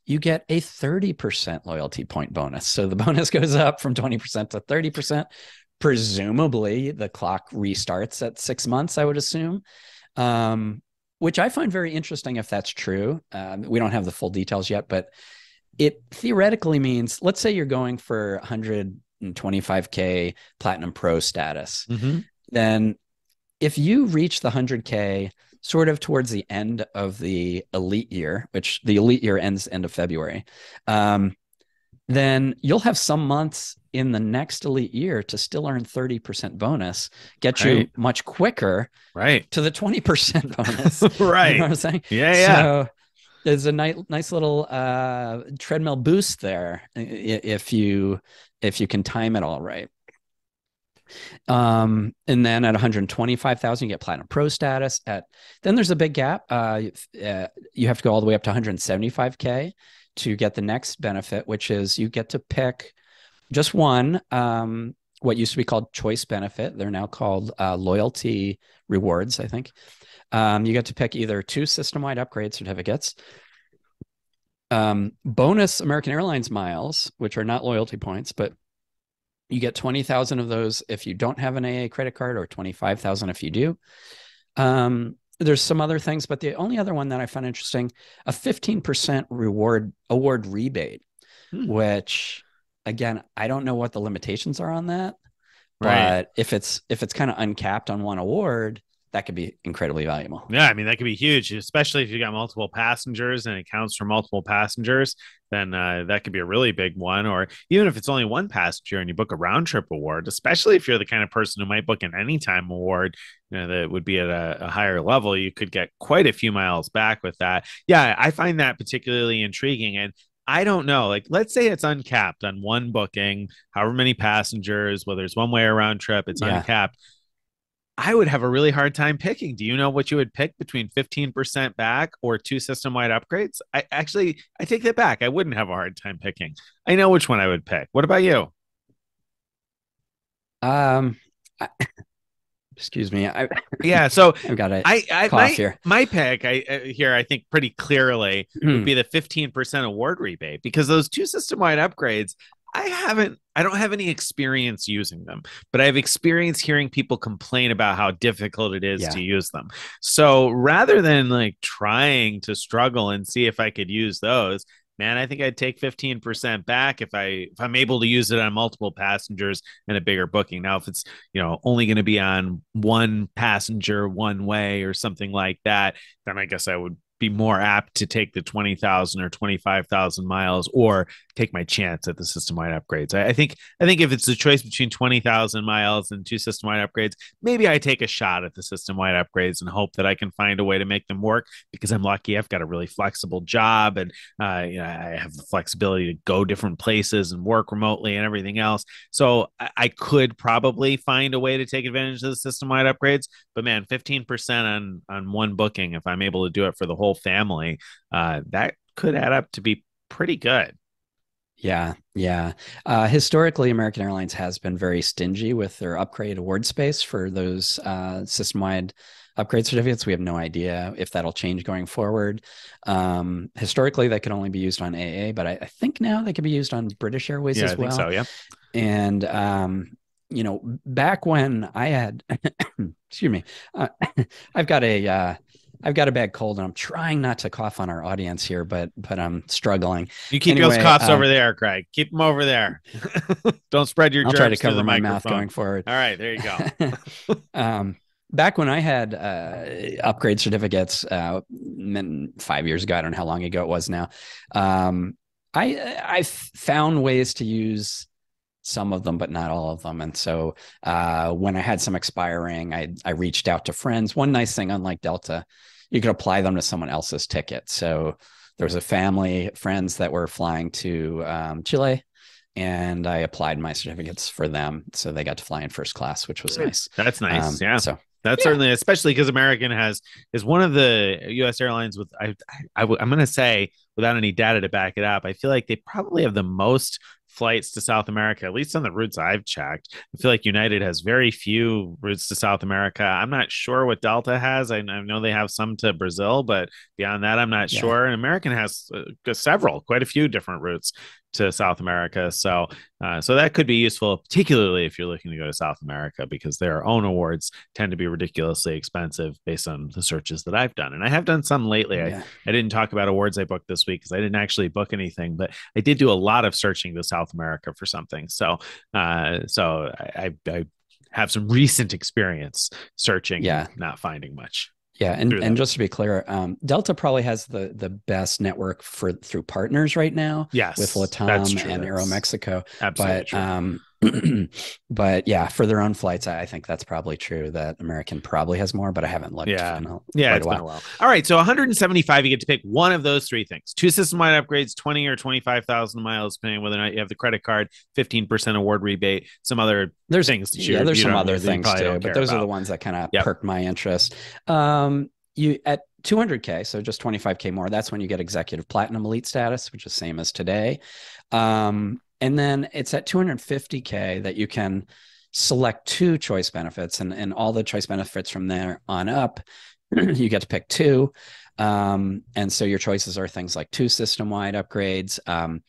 you get a 30% loyalty point bonus. So the bonus goes up from 20% to 30%. Presumably, the clock restarts at six months, I would assume um, which I find very interesting if that's true. Um, we don't have the full details yet, but it theoretically means let's say you're going for 125K Platinum Pro status. Mm-hmm. Then if you reach the 100K, sort of towards the end of the elite year, which the elite year ends end of February, um, then you'll have some months in the next elite year to still earn 30% bonus, get right. you much quicker right to the 20% bonus. right. You know I'm saying? Yeah. Yeah. So there's a nice, nice little uh, treadmill boost there if you if you can time it all right. Um, and then at 125,000, you get platinum pro status. At then there's a big gap. Uh, uh, you have to go all the way up to 175k to get the next benefit, which is you get to pick just one, um, what used to be called choice benefit. They're now called uh, loyalty rewards, I think. Um, you get to pick either two system wide upgrade certificates, um, bonus American Airlines miles, which are not loyalty points, but you get 20,000 of those if you don't have an AA credit card or 25,000 if you do. Um, there's some other things, but the only other one that I found interesting, a 15% reward award rebate, hmm. which again, I don't know what the limitations are on that. Right. But if it's if it's kind of uncapped on one award, that could be incredibly valuable. Yeah, I mean that could be huge, especially if you got multiple passengers and it counts for multiple passengers. Then uh, that could be a really big one, or even if it's only one passenger and you book a round trip award, especially if you're the kind of person who might book an anytime award you know, that would be at a, a higher level, you could get quite a few miles back with that. Yeah, I find that particularly intriguing, and I don't know. Like, let's say it's uncapped on one booking, however many passengers, whether it's one way or round trip, it's yeah. uncapped I would have a really hard time picking. Do you know what you would pick between 15% back or two system wide upgrades? I actually, I take that back. I wouldn't have a hard time picking. I know which one I would pick. What about you? Um, I, excuse me. I, yeah. So I've got it. I, I my, here. my pick I, uh, here, I think pretty clearly would hmm. be the 15% award rebate because those two system wide upgrades, I haven't, I don't have any experience using them, but I have experience hearing people complain about how difficult it is yeah. to use them. So rather than like trying to struggle and see if I could use those, man, I think I'd take 15% back if I if I'm able to use it on multiple passengers and a bigger booking. Now, if it's, you know, only going to be on one passenger one way or something like that, then I guess I would be more apt to take the 20,000 or 25,000 miles or take my chance at the system wide upgrades. I, I, think I think if it's a choice between 20,000 miles and two system wide upgrades, maybe I take a shot at the system wide upgrades and hope that I can find a way to make them work because I'm lucky I've got a really flexible job and uh, you know, I have the flexibility to go different places and work remotely and everything else. So I, I could probably find a way to take advantage of the system wide upgrades, but man, 15% on on one booking if I'm able to do it for the whole whole family, uh, that could add up to be pretty good. Yeah, yeah. Uh, historically, American Airlines has been very stingy with their upgrade award space for those uh, system wide upgrade certificates. We have no idea if that'll change going forward. Um, historically, that could only be used on AA, but I, I, think now they could be used on British Airways yeah, as I well. so, yeah. And um, you know, back when I had, excuse me, uh, I've got a uh, I've got a bad cold and I'm trying not to cough on our audience here, but but I'm struggling. You keep anyway, those coughs uh, over um, there, Craig. Keep them over there. Don't spread your. I'll try to cover my microphone. mouth going forward. All right, there you go. um, back when I had uh, upgrade certificates, uh, five years ago, I don't know how long ago it was now. Um, I I found ways to use some of them, but not all of them. And so uh, when I had some expiring, I, I reached out to friends. One nice thing, unlike Delta, you could apply them to someone else's ticket. So there was a family, friends that were flying to um, Chile, and I applied my certificates for them. So they got to fly in first class, which was nice. That's um, nice. Um, yeah. So that's yeah. certainly, especially because American has is one of the U.S. airlines with I, I, I I'm going to say without any data to back it up. I feel like they probably have the most flights to South America, at least on the routes I've checked. I feel like United has very few routes to South America. I'm not sure what Delta has. I, I know they have some to Brazil, but beyond that, I'm not yeah. sure. And American has uh, several, quite a few different routes to South America. So, uh, so that could be useful, particularly if you're looking to go to South America, because their own awards tend to be ridiculously expensive based on the searches that I've done. And I have done some lately. Yeah. I, I didn't talk about awards I booked this week because I didn't actually book anything, but I did do a lot of searching to South America for something. So, uh, so I, I, I have some recent experience searching, yeah. not finding much. Yeah, and, and just to be clear, um, Delta probably has the the best network for through partners right now. Yes, with Latam and Aeromexico. Absolutely. But um, but yeah, for their own flights, I, think that's probably true. That American probably has more, but I haven't looked. Yeah, in a, yeah, it's a been a while. All right, so 175, you get to pick one of those three things: two system-wide upgrades, 20 or 25 thousand miles, depending whether or not you have the credit card, 15 percent award rebate, some other there's things. yeah, there's some other things too, but those about. are the ones that kind of yep. perked my interest. Um, you at 200k so just 25k more that's when you get executive platinum elite status which is same as today um, and then it's at 250K that you can select two choice benefits and, and all the choice benefits from there on up, you get to pick two. Um, and so your choices are things like two system wide upgrades. Um,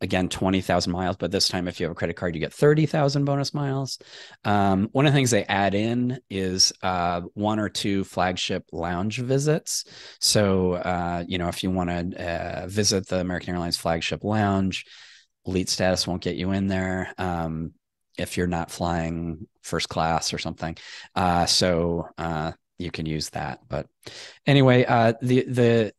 again 20,000 miles, but this time if you have a credit card, you get 30,000 bonus miles. Um, one of the things they add in is uh, one or two flagship lounge visits. So, uh, you know, if you want to uh, visit the American Airlines flagship lounge, elite status won't get you in there um, if you're not flying first class or something. Uh, so uh, you can use that. But anyway, uh, the the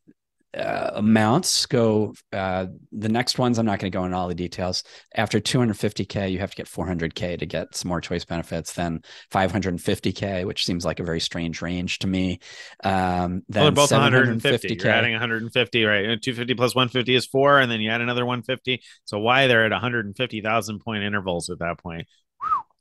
uh, amounts go uh, the next ones i'm not going to go into all the details after 250k you have to get 400k to get some more choice benefits then 550k which seems like a very strange range to me um then well, they're both 150 you're adding 150 right uh, 250 plus 150 is four and then you add another 150 so why they're at 150000 point intervals at that point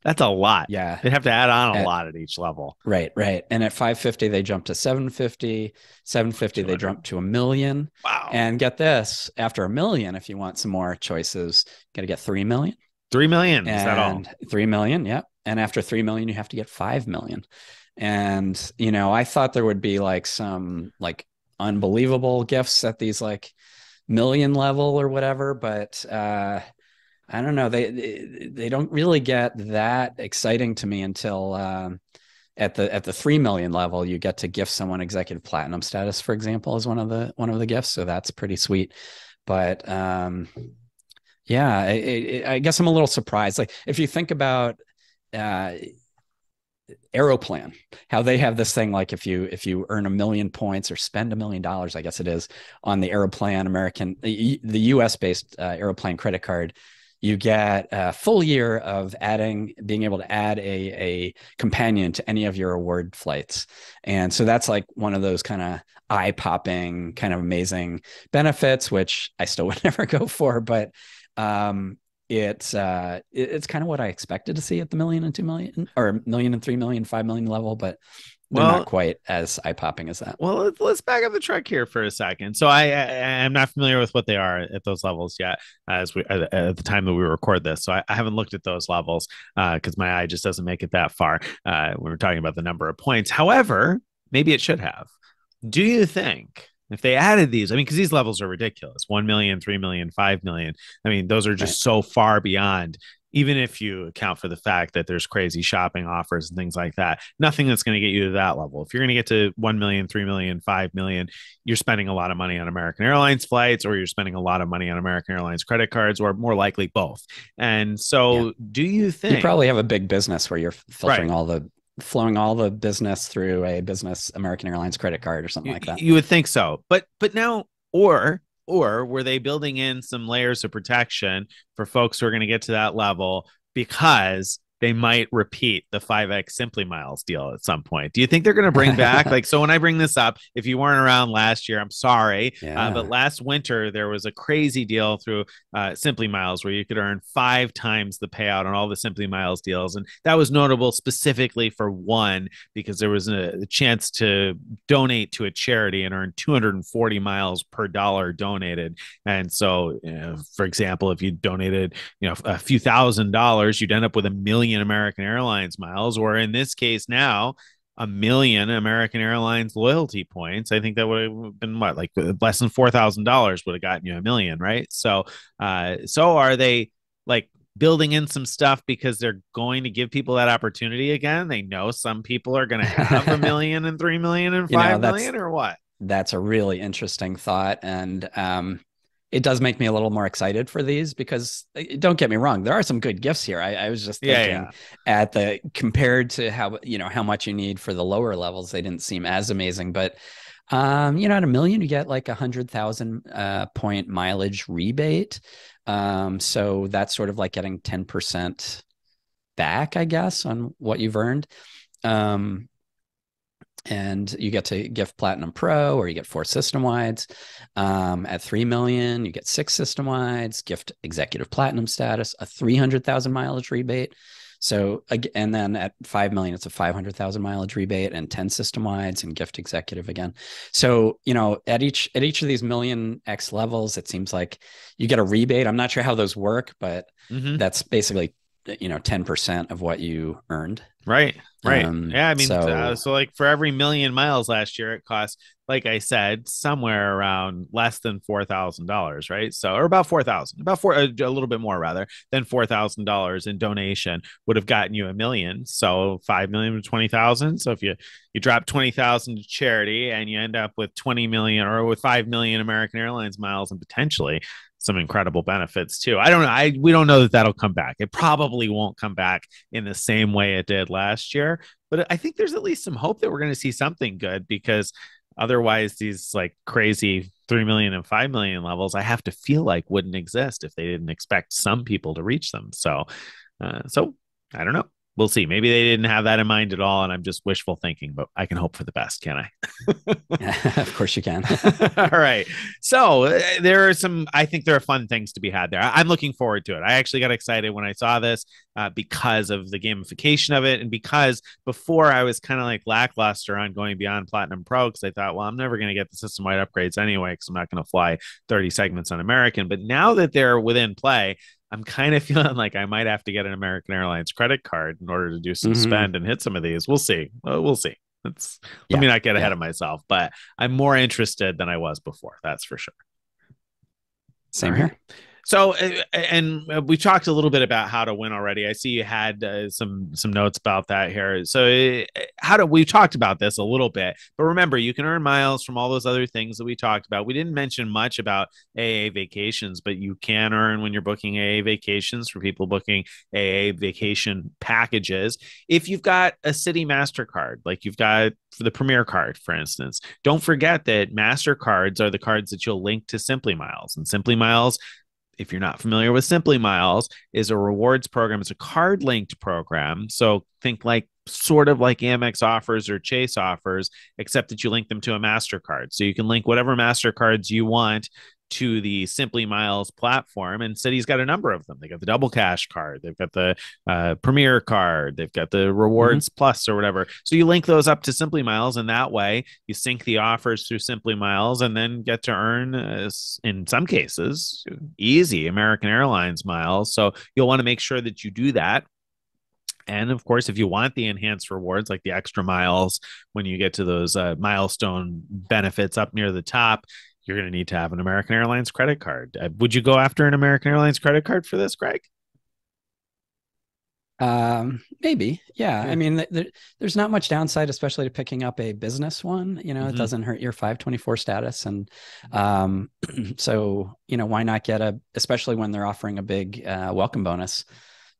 that's a lot. Yeah. They'd have to add on a at, lot at each level. Right, right. And at 550, they jumped to 750. 750, they jumped to a million. Wow. And get this after a million, if you want some more choices, you got to get 3 million. 3 million. And is that all? 3 million. Yep. And after 3 million, you have to get 5 million. And, you know, I thought there would be like some like unbelievable gifts at these like million level or whatever, but, uh, I don't know. They, they they don't really get that exciting to me until um, at the at the three million level, you get to gift someone executive platinum status, for example, is one of the one of the gifts. So that's pretty sweet. But um, yeah, it, it, I guess I'm a little surprised. Like if you think about. Uh, Aeroplan, how they have this thing like if you if you earn a million points or spend a million dollars, I guess it is on the Aeroplan American the U.S. based uh, Aeroplan credit card, you get a full year of adding being able to add a, a companion to any of your award flights and so that's like one of those kind of eye popping kind of amazing benefits which i still would never go for but um, it's uh, it's kind of what i expected to see at the million and two million or million and three million five million level but are well, not quite as eye popping as that. Well, let's back up the truck here for a second. So I, I am not familiar with what they are at those levels yet, as we at the time that we record this. So I, I haven't looked at those levels because uh, my eye just doesn't make it that far uh, when we're talking about the number of points. However, maybe it should have. Do you think? If they added these, I mean, because these levels are ridiculous 1 million, 3 million, 5 million. I mean, those are just right. so far beyond even if you account for the fact that there's crazy shopping offers and things like that, nothing that's going to get you to that level. If you're going to get to 1 million, 3 million, 5 million, you're spending a lot of money on American Airlines flights or you're spending a lot of money on American Airlines credit cards or more likely both. And so yeah. do you think you probably have a big business where you're filtering right. all the flowing all the business through a business American Airlines credit card or something you, like that. You would think so. But but now or or were they building in some layers of protection for folks who are going to get to that level because they might repeat the 5x simply miles deal at some point do you think they're going to bring back like so when i bring this up if you weren't around last year i'm sorry uh, yeah. uh, but last winter there was a crazy deal through uh, simply miles where you could earn five times the payout on all the simply miles deals and that was notable specifically for one because there was a, a chance to donate to a charity and earn 240 miles per dollar donated and so you know, for example if you donated you know a few thousand dollars you'd end up with a million million American Airlines miles, or in this case now, a million American Airlines loyalty points. I think that would have been what, like uh, less than four thousand dollars would have gotten you a million, right? So, uh, so are they like building in some stuff because they're going to give people that opportunity again? They know some people are going to have a million and three million and five you know, million, or what? That's a really interesting thought, and um, it does make me a little more excited for these because uh, don't get me wrong, there are some good gifts here. I, I was just thinking yeah, yeah. at the compared to how you know how much you need for the lower levels, they didn't seem as amazing. But um, you know, at a million, you get like a hundred thousand uh, point mileage rebate. Um, so that's sort of like getting ten percent back, I guess, on what you've earned. Um, and you get to gift platinum pro or you get four system wides um, at 3 million you get six system wides gift executive platinum status a 300000 mileage rebate so and then at 5 million it's a 500000 mileage rebate and 10 system wides and gift executive again so you know at each at each of these million x levels it seems like you get a rebate i'm not sure how those work but mm-hmm. that's basically you know 10% of what you earned right right um, yeah i mean so, uh, so, like for every million miles last year it cost like i said somewhere around less than $4000 right so or about 4000 about four uh, a, little bit more rather than $4000 in donation would have gotten you a million so 5 million to 20000 so if you you drop 20000 to charity and you end up with 20 million or with 5 million american airlines miles and potentially some incredible benefits too. I don't know. I we don't know that that'll come back. It probably won't come back in the same way it did last year, but I think there's at least some hope that we're going to see something good because otherwise these like crazy 3 million and 5 million levels I have to feel like wouldn't exist if they didn't expect some people to reach them. So uh, so I don't know we'll see. Maybe they didn't have that in mind at all, and I'm just wishful thinking, but I can hope for the best, can I? of course you can. all right. So uh, there are some, I think there are fun things to be had there. I- am looking forward to it. I actually got excited when I saw this uh, because of the gamification of it, and because before I was kind of like lackluster on going beyond Platinum Pro because I thought, well, I'm never going to get the system wide upgrades anyway because I'm not going to fly 30 segments on American. But now that they're within play, I'm kind of feeling like I might have to get an American Airlines credit card in order to do some mm-hmm. spend and hit some of these. We'll see. we'll see. Let's yeah. let me not get ahead yeah. of myself, but I'm more interested than I was before. That's for sure. Same right. here. So, eh, eh, and uh, we talked a little bit about how to win already. I see you had uh, some some notes about that here. So, eh, how do we talked about this a little bit? But remember, you can earn miles from all those other things that we talked about. We didn't mention much about AA vacations, but you can earn when you're booking AA vacations for people booking AA vacation packages. If you've got a City Mastercard, like you've got for the Premier card, for instance, don't forget that Mastercards are the cards that you'll link to Simply Miles, and Simply Miles if you're not familiar with Simply Miles, is a rewards program. It's a card linked program. So think like sort of like Amex offers or Chase offers, except that you link them to a MasterCard. So you can link whatever MasterCards you want to the Simply Miles platform. And City's got a number of them. They got the Double Cash card, they've got the uh, Premier card, they've got the Rewards mm-hmm. Plus or whatever. So you link those up to Simply Miles, and that way you sync the offers through Simply Miles and then get to earn, uh, in some cases, easy American Airlines miles. So you'll want to make sure that you do that. And of course, if you want the enhanced rewards, like the extra miles when you get to those uh, milestone benefits up near the top, you're going to need to have an American Airlines credit card. Uh, would you go after an American Airlines credit card for this, Greg? Um, maybe. Yeah. yeah. I mean, there, there's not much downside, especially to picking up a business one. You know, mm-hmm. it doesn't hurt your 524 status. And mm-hmm. um, so, you know, why not get a, especially when they're offering a big uh, welcome bonus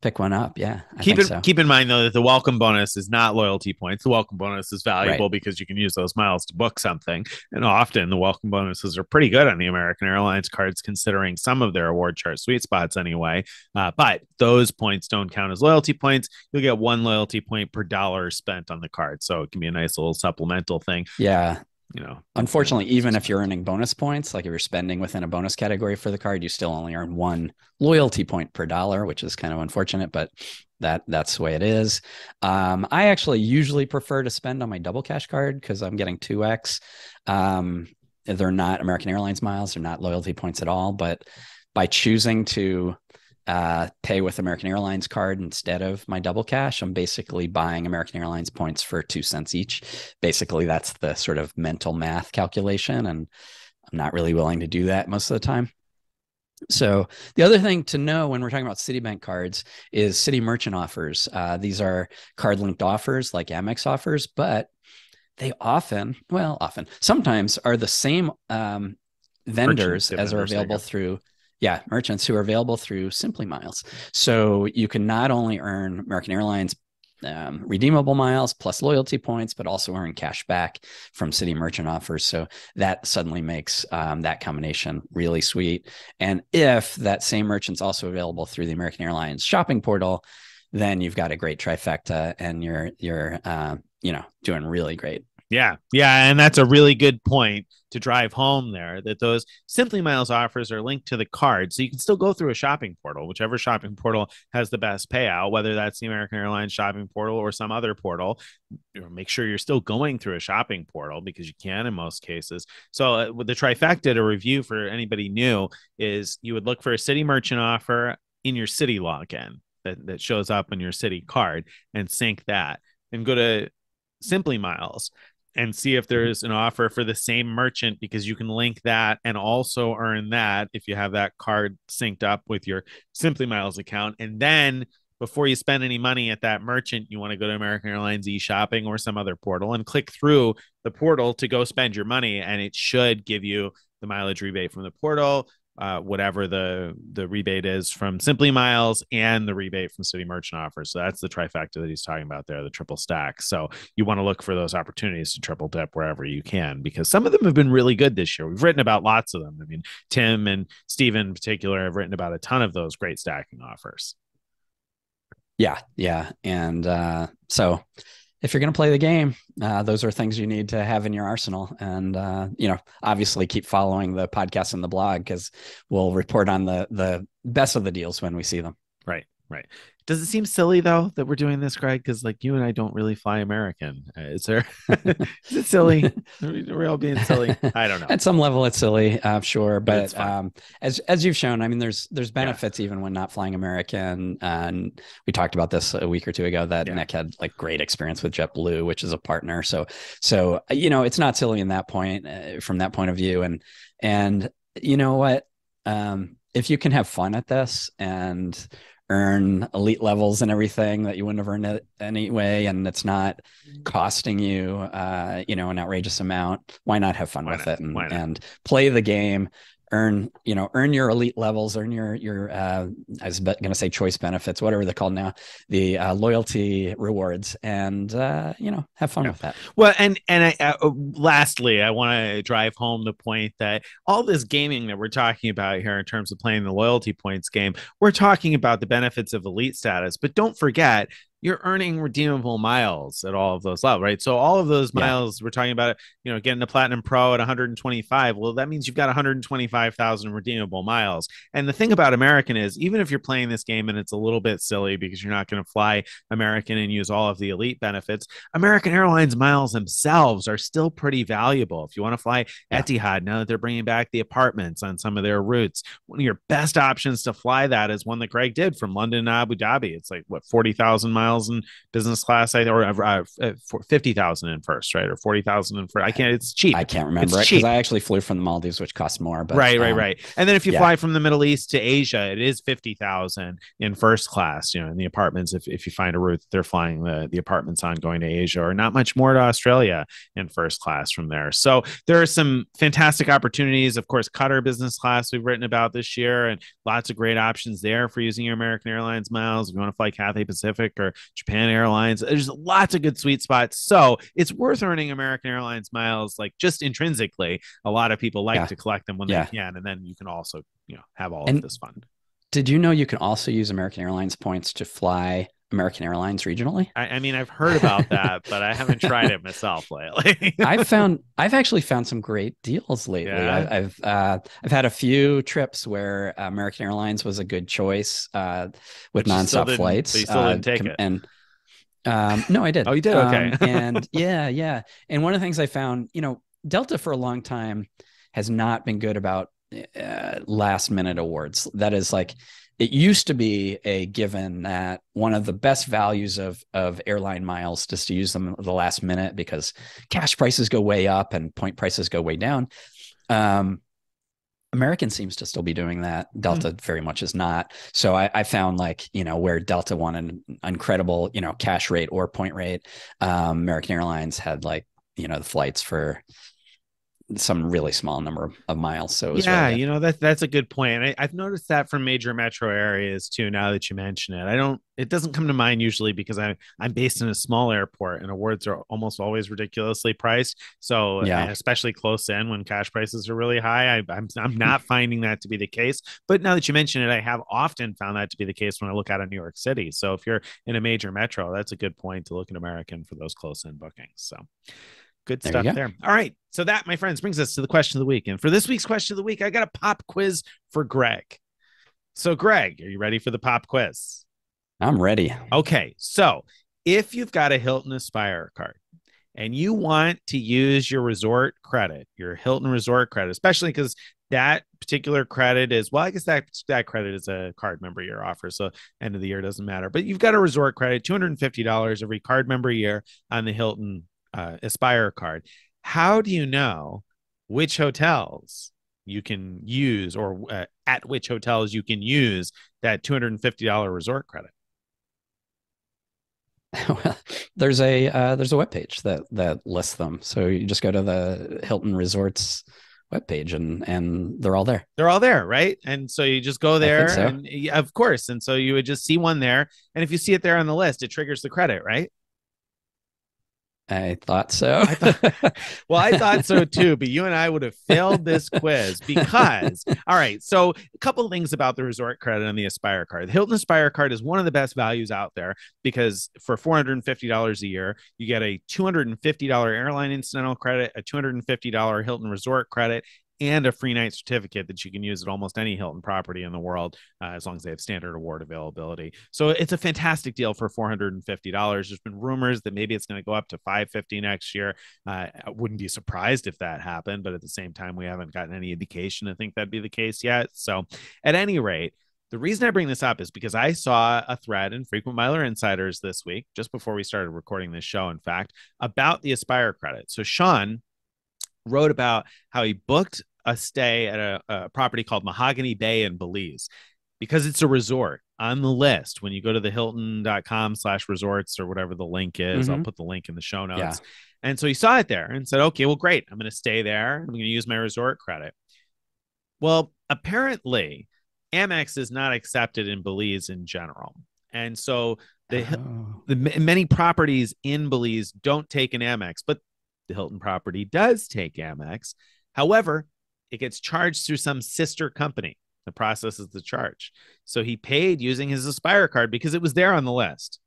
pick one up. Yeah. I keep in, so. keep in mind though that the welcome bonus is not loyalty points. The welcome bonus is valuable right. because you can use those miles to book something. And often the welcome bonuses are pretty good on the American Airlines cards, considering some of their award chart sweet spots anyway. Uh, but those points don't count as loyalty points. You'll get one loyalty point per dollar spent on the card. So it can be a nice little supplemental thing. Yeah you know. Unfortunately, even if you're earning bonus points, like if you're spending within a bonus category for the card, you still only earn one loyalty point per dollar, which is kind of unfortunate, but that that's the way it is. Um, I actually usually prefer to spend on my double cash card because I'm getting two X. Um, they're not American Airlines miles, they're not loyalty points at all, but by choosing to uh, pay with American Airlines card instead of my double cash, I'm basically buying American Airlines points for two cents each. Basically, that's the sort of mental math calculation, and I'm not really willing to do that most of the time. So the other thing to know when we're talking about Citibank cards is city merchant offers. Uh, these are card linked offers like Amex offers, but they often, well, often, sometimes are the same um, vendors merchant, as are available through yeah, merchants who are available through Simply Miles. So you can not only earn American Airlines um, redeemable miles plus loyalty points, but also earn cash back from city merchant offers. So that suddenly makes um, that combination really sweet. And if that same merchant's also available through the American Airlines shopping portal, then you've got a great trifecta, and you're you're uh, you know doing really great. Yeah. Yeah. And that's a really good point to drive home there that those Simply Miles offers are linked to the card. So you can still go through a shopping portal, whichever shopping portal has the best payout, whether that's the American Airlines shopping portal or some other portal. Make sure you're still going through a shopping portal because you can in most cases. So uh, with the trifecta a review for anybody new is you would look for a city merchant offer in your city login that, that shows up on your city card and sync that and go to Simply Miles and see if there's an offer for the same merchant because you can link that and also earn that if you have that card synced up with your Simply Miles account. And then before you spend any money at that merchant, you want to go to American Airlines e-shopping or some other portal and click through the portal to go spend your money and it should give you the mileage rebate from the portal uh, whatever the the rebate is from Simply Miles and the rebate from City Merchant Offers. So that's the trifecta that he's talking about there, the triple stack. So you want to look for those opportunities to triple dip wherever you can because some of them have been really good this year. We've written about lots of them. I mean, Tim and Steven in particular have written about a ton of those great stacking offers. Yeah, yeah, and uh, so if you're going to play the game, uh, those are things you need to have in your arsenal. And uh, you know, obviously, keep following the podcast and the blog because we'll report on the the best of the deals when we see them. Right. Does it seem silly though that we're doing this, Greg? Because like you and I don't really fly American. Uh, is there? is it silly? we're all being silly. I don't know. At some level, it's silly, I'm uh, sure. But um, as as you've shown, I mean, there's there's benefits yeah. even when not flying American. And we talked about this a week or two ago that yeah. Nick had like great experience with JetBlue, which is a partner. So so uh, you know, it's not silly in that point uh, from that point of view. And and you know what? Um, if you can have fun at this and earn elite levels and everything that you wouldn't have earned it anyway and it's not mm-hmm. costing you uh, you know an outrageous amount why not have fun why with not? it and, and play the game earn you know earn your elite levels earn your your uh, i was going to say choice benefits whatever they're called now the uh, loyalty rewards and uh, you know have fun yeah. with that well and and I, uh, uh, lastly i want to drive home the point that all this gaming that we're talking about here in terms of playing the loyalty points game we're talking about the benefits of elite status but don't forget you're earning redeemable miles at all of those levels, right? So all of those miles yeah. we're talking about, you know, getting the platinum pro at 125. Well, that means you've got 125,000 redeemable miles. And the thing about American is, even if you're playing this game and it's a little bit silly because you're not going to fly American and use all of the elite benefits, American Airlines miles themselves are still pretty valuable. If you want to fly yeah. Etihad now that they're bringing back the apartments on some of their routes, one of your best options to fly that is one that Greg did from London to Abu Dhabi. It's like what 40,000 miles miles in business class, I or uh, uh, uh fifty thousand in first, right, or forty thousand in first. I can't. It's cheap. I can't remember it's it because I actually flew from the Maldives, which costs more. But right, um, right, right. And then if you yeah. fly from the Middle East to Asia, it is fifty thousand in first class. You know, in the apartments, if if you find a route, they're flying the the apartments on going to Asia, or not much more to Australia in first class from there. So there are some fantastic opportunities. Of course, Qatar business class we've written about this year, and lots of great options there for using your American Airlines miles. If you want to fly Cathay Pacific or Japan Airlines. There's lots of good sweet spots. So it's worth earning American Airlines miles, like just intrinsically. A lot of people like yeah. to collect them when yeah. they can. And then you can also, you know, have all and of this fun. Did you know you can also use American Airlines points to fly American Airlines regionally. I, I mean, I've heard about that, but I haven't tried it myself lately. I've found I've actually found some great deals lately. Yeah. I, have uh, I've had a few trips where American Airlines was a good choice uh, with but nonstop flights. you still didn't uh, take com- it. And um, no, I did. oh, you did. Um, okay. Um, and yeah, yeah. And one of the things I found, you know, Delta for a long time has not been good about uh, last minute awards. That is like it used to be a given that one of the best values of of airline miles just to use them at the last minute because cash prices go way up and point prices go way down. Um, American seems to still be doing that. Hmm. Delta mm. very much is not. So I, I, found like, you know, where Delta won an incredible, you know, cash rate or point rate, um, American Airlines had like, you know, the flights for some really small number of miles. So yeah, really you know that that's a good point. I, have noticed that from major metro areas too. Now that you mention it, I don't. It doesn't come to mind usually because I'm I'm based in a small airport and awards are almost always ridiculously priced. So yeah. especially close in when cash prices are really high, I, am I'm, I'm not finding that to be the case. But now that you mention it, I have often found that to be the case when I look out of New York City. So if you're in a major metro, that's a good point to look at American for those close in bookings. So. Good there stuff there. All right. So that, my friends, brings us to the question of the week. And for this week's question of the week, I got a pop quiz for Greg. So, Greg, are you ready for the pop quiz? I'm ready. Okay. So, if you've got a Hilton Aspire card and you want to use your resort credit, your Hilton resort credit, especially because that particular credit is well, I guess that that credit is a card member year offer, so end of the year doesn't matter. But you've got a resort credit, two hundred and fifty dollars every card member year on the Hilton uh, Aspire card, how do you know which hotels you can use or uh, at which hotels you can use that $250 resort credit? Well, there's a uh, there's a webpage that that lists them. So you just go to the Hilton Resorts webpage and and they're all there. They're all there, right? And so you just go there so. and of course, and so you would just see one there and if you see it there on the list, it triggers the credit, right? I thought so. I thought, well, I thought so too, but you and I would have failed this quiz because, all right. So, a couple things about the resort credit and the Aspire card. The Hilton Aspire card is one of the best values out there because for $450 a year, you get a $250 airline incidental credit, a $250 Hilton resort credit, and a free night certificate that you can use at almost any Hilton property in the world, uh, as long as they have standard award availability. So it's a fantastic deal for $450. There's been rumors that maybe it's going to go up to 550 next year. Uh, I wouldn't be surprised if that happened, but at the same time, we haven't gotten any indication I think that'd be the case yet. So at any rate, the reason I bring this up is because I saw a thread in Frequent Miler Insiders this week, just before we started recording this show, in fact, about the Aspire credit. So Sean wrote about how he booked a stay at a, a property called Mahogany Bay in Belize because it's a resort on the list when you go to the hilton.com slash resorts or whatever the link is mm-hmm. i'll put the link in the show notes yeah. and so he saw it there and said okay well great i'm going to stay there i'm going to use my resort credit well apparently amex is not accepted in belize in general and so the, oh. the many properties in belize don't take an amex but the hilton property does take amex however it gets charged through some sister company that processes the charge. So he paid using his Aspire card because it was there on the list.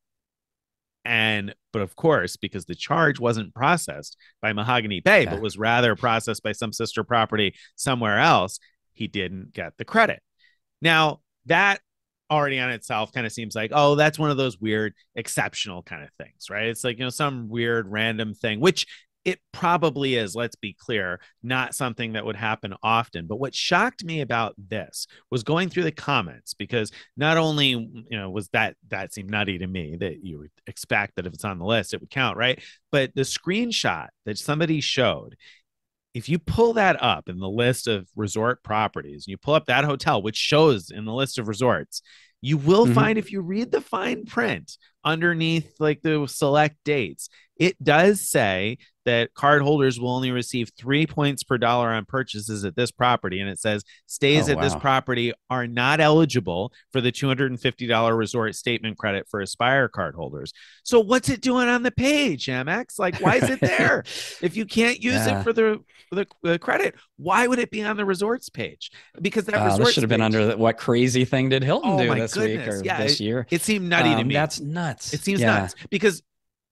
And, but of course, because the charge wasn't processed by Mahogany Bay, but was rather processed by some sister property somewhere else, he didn't get the credit. Now, that already on itself kind of seems like, oh, that's one of those weird exceptional kind of things, right? It's like, you know, some weird random thing, which it probably is, let's be clear, not something that would happen often. But what shocked me about this was going through the comments because not only, you know, was that that seemed nutty to me that you would expect that if it's on the list, it would count, right? But the screenshot that somebody showed, if you pull that up in the list of resort properties and you pull up that hotel, which shows in the list of resorts, you will mm-hmm. find if you read the fine print underneath like the select dates, it does say that cardholders will only receive three points per dollar on purchases at this property. And it says stays oh, at wow. this property are not eligible for the $250 resort statement credit for Aspire cardholders. So what's it doing on the page, Amex? Like, why is it there? if you can't use yeah. it for the, the, the credit, why would it be on the resorts page? Because that uh, should have been under the, what crazy thing did Hilton oh, do this goodness. week or yeah, this year? It, it seemed nutty um, to me. That's nuts. It seems yeah. nuts because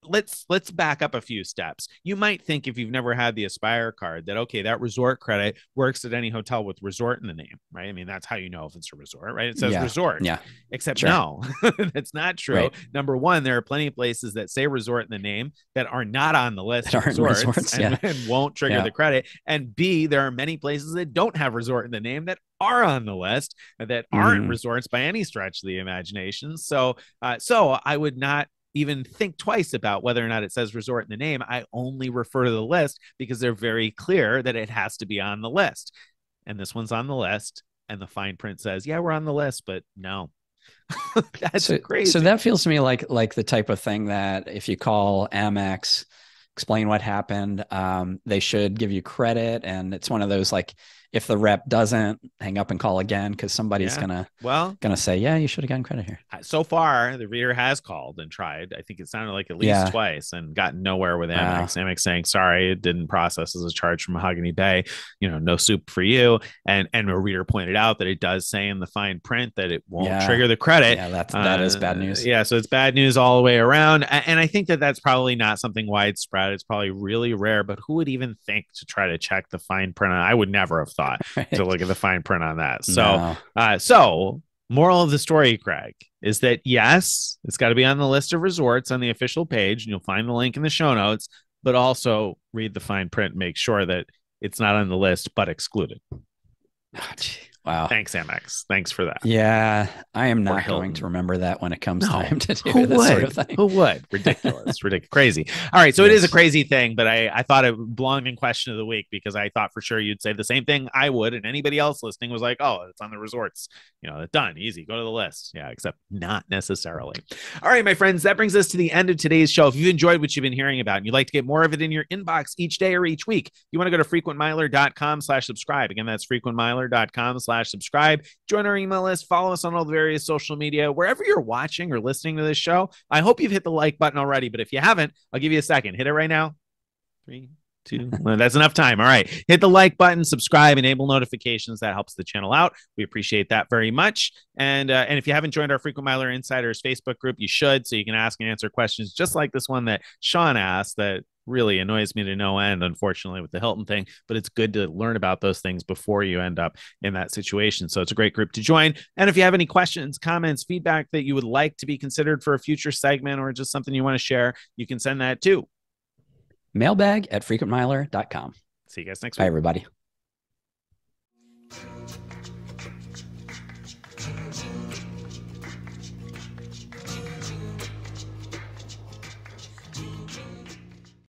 let's let's back up a few steps. You might think if you've never had the Aspire card that okay, that resort credit works at any hotel with resort in the name, right? I mean, that's how you know if it's a resort, right? It says yeah. resort. Yeah. Except sure. no, that's not true. Right. Number one, there are plenty of places that say resort in the name that are not on the list of resorts, resorts and, yeah. and, won't trigger yeah. the credit. And B, there are many places that don't have resort in the name that are on the list that aren't mm. resorts by any stretch of the imagination. So, uh, so I would not even think twice about whether or not it says resort in the name. I only refer to the list because they're very clear that it has to be on the list. And this one's on the list. And the fine print says, yeah, we're on the list, but no. That's so, crazy. So that feels to me like like the type of thing that if you call Amex, explain what happened, um, they should give you credit. And it's one of those like if the rep doesn't hang up and call again because somebody's yeah. gonna well gonna say yeah you should have gotten credit here so far the reader has called and tried i think it sounded like at least yeah. twice and gotten nowhere with amex amex saying sorry it didn't process as a charge from mahogany bay you know no soup for you and and a reader pointed out that it does say in the fine print that it won't yeah. trigger the credit yeah that's uh, bad news yeah so it's bad news all the way around and i think that that's probably not something widespread it's probably really rare but who would even think to try to check the fine print i would never have thought thought right. to look at the fine print on that. So, no. uh, so moral of the story, Craig, is that yes, it's got to be on the list of resorts on the official page, and you'll find the link in the show notes. But also read the fine print, make sure that it's not on the list but excluded. Oh, Wow. Thanks, Amex. Thanks for that. Yeah. I am not going to remember that when it comes no. time to do Who this would? sort of thing. Who would? Ridiculous. ridiculous. Crazy. All right. So yes. it is a crazy thing, but I, I thought it belonged in question of the week because I thought for sure you'd say the same thing I would. And anybody else listening was like, oh, it's on the resorts. You know, done. Easy. Go to the list. Yeah. Except not necessarily. All right, my friends. That brings us to the end of today's show. If you've enjoyed what you've been hearing about and you'd like to get more of it in your inbox each day or each week, you want to go to frequentmiler.com slash subscribe. Again, that's frequentmiler.com slash slash subscribe. Join our email list. Follow us on all the various social media. Wherever you're watching or listening to this show, I hope you've hit the like button already. But if you haven't, I'll give you a second. Hit it right now. Three, two. that's enough time. All right. Hit the like button, subscribe, enable notifications. That helps the channel out. We appreciate that very much. And uh, and if you haven't joined our Frequent Miler Insiders Facebook group, you should, so you can ask and answer questions just like this one that Sean asked that really annoys me to no end, unfortunately, with the Hilton thing. But it's good to learn about those things before you end up in that situation. So it's a great group to join. And if you have any questions, comments, feedback that you would like to be considered for a future segment or just something you want to share, you can send that to mailbag at frequentmiler.com. See you guys next week. Bye, everybody.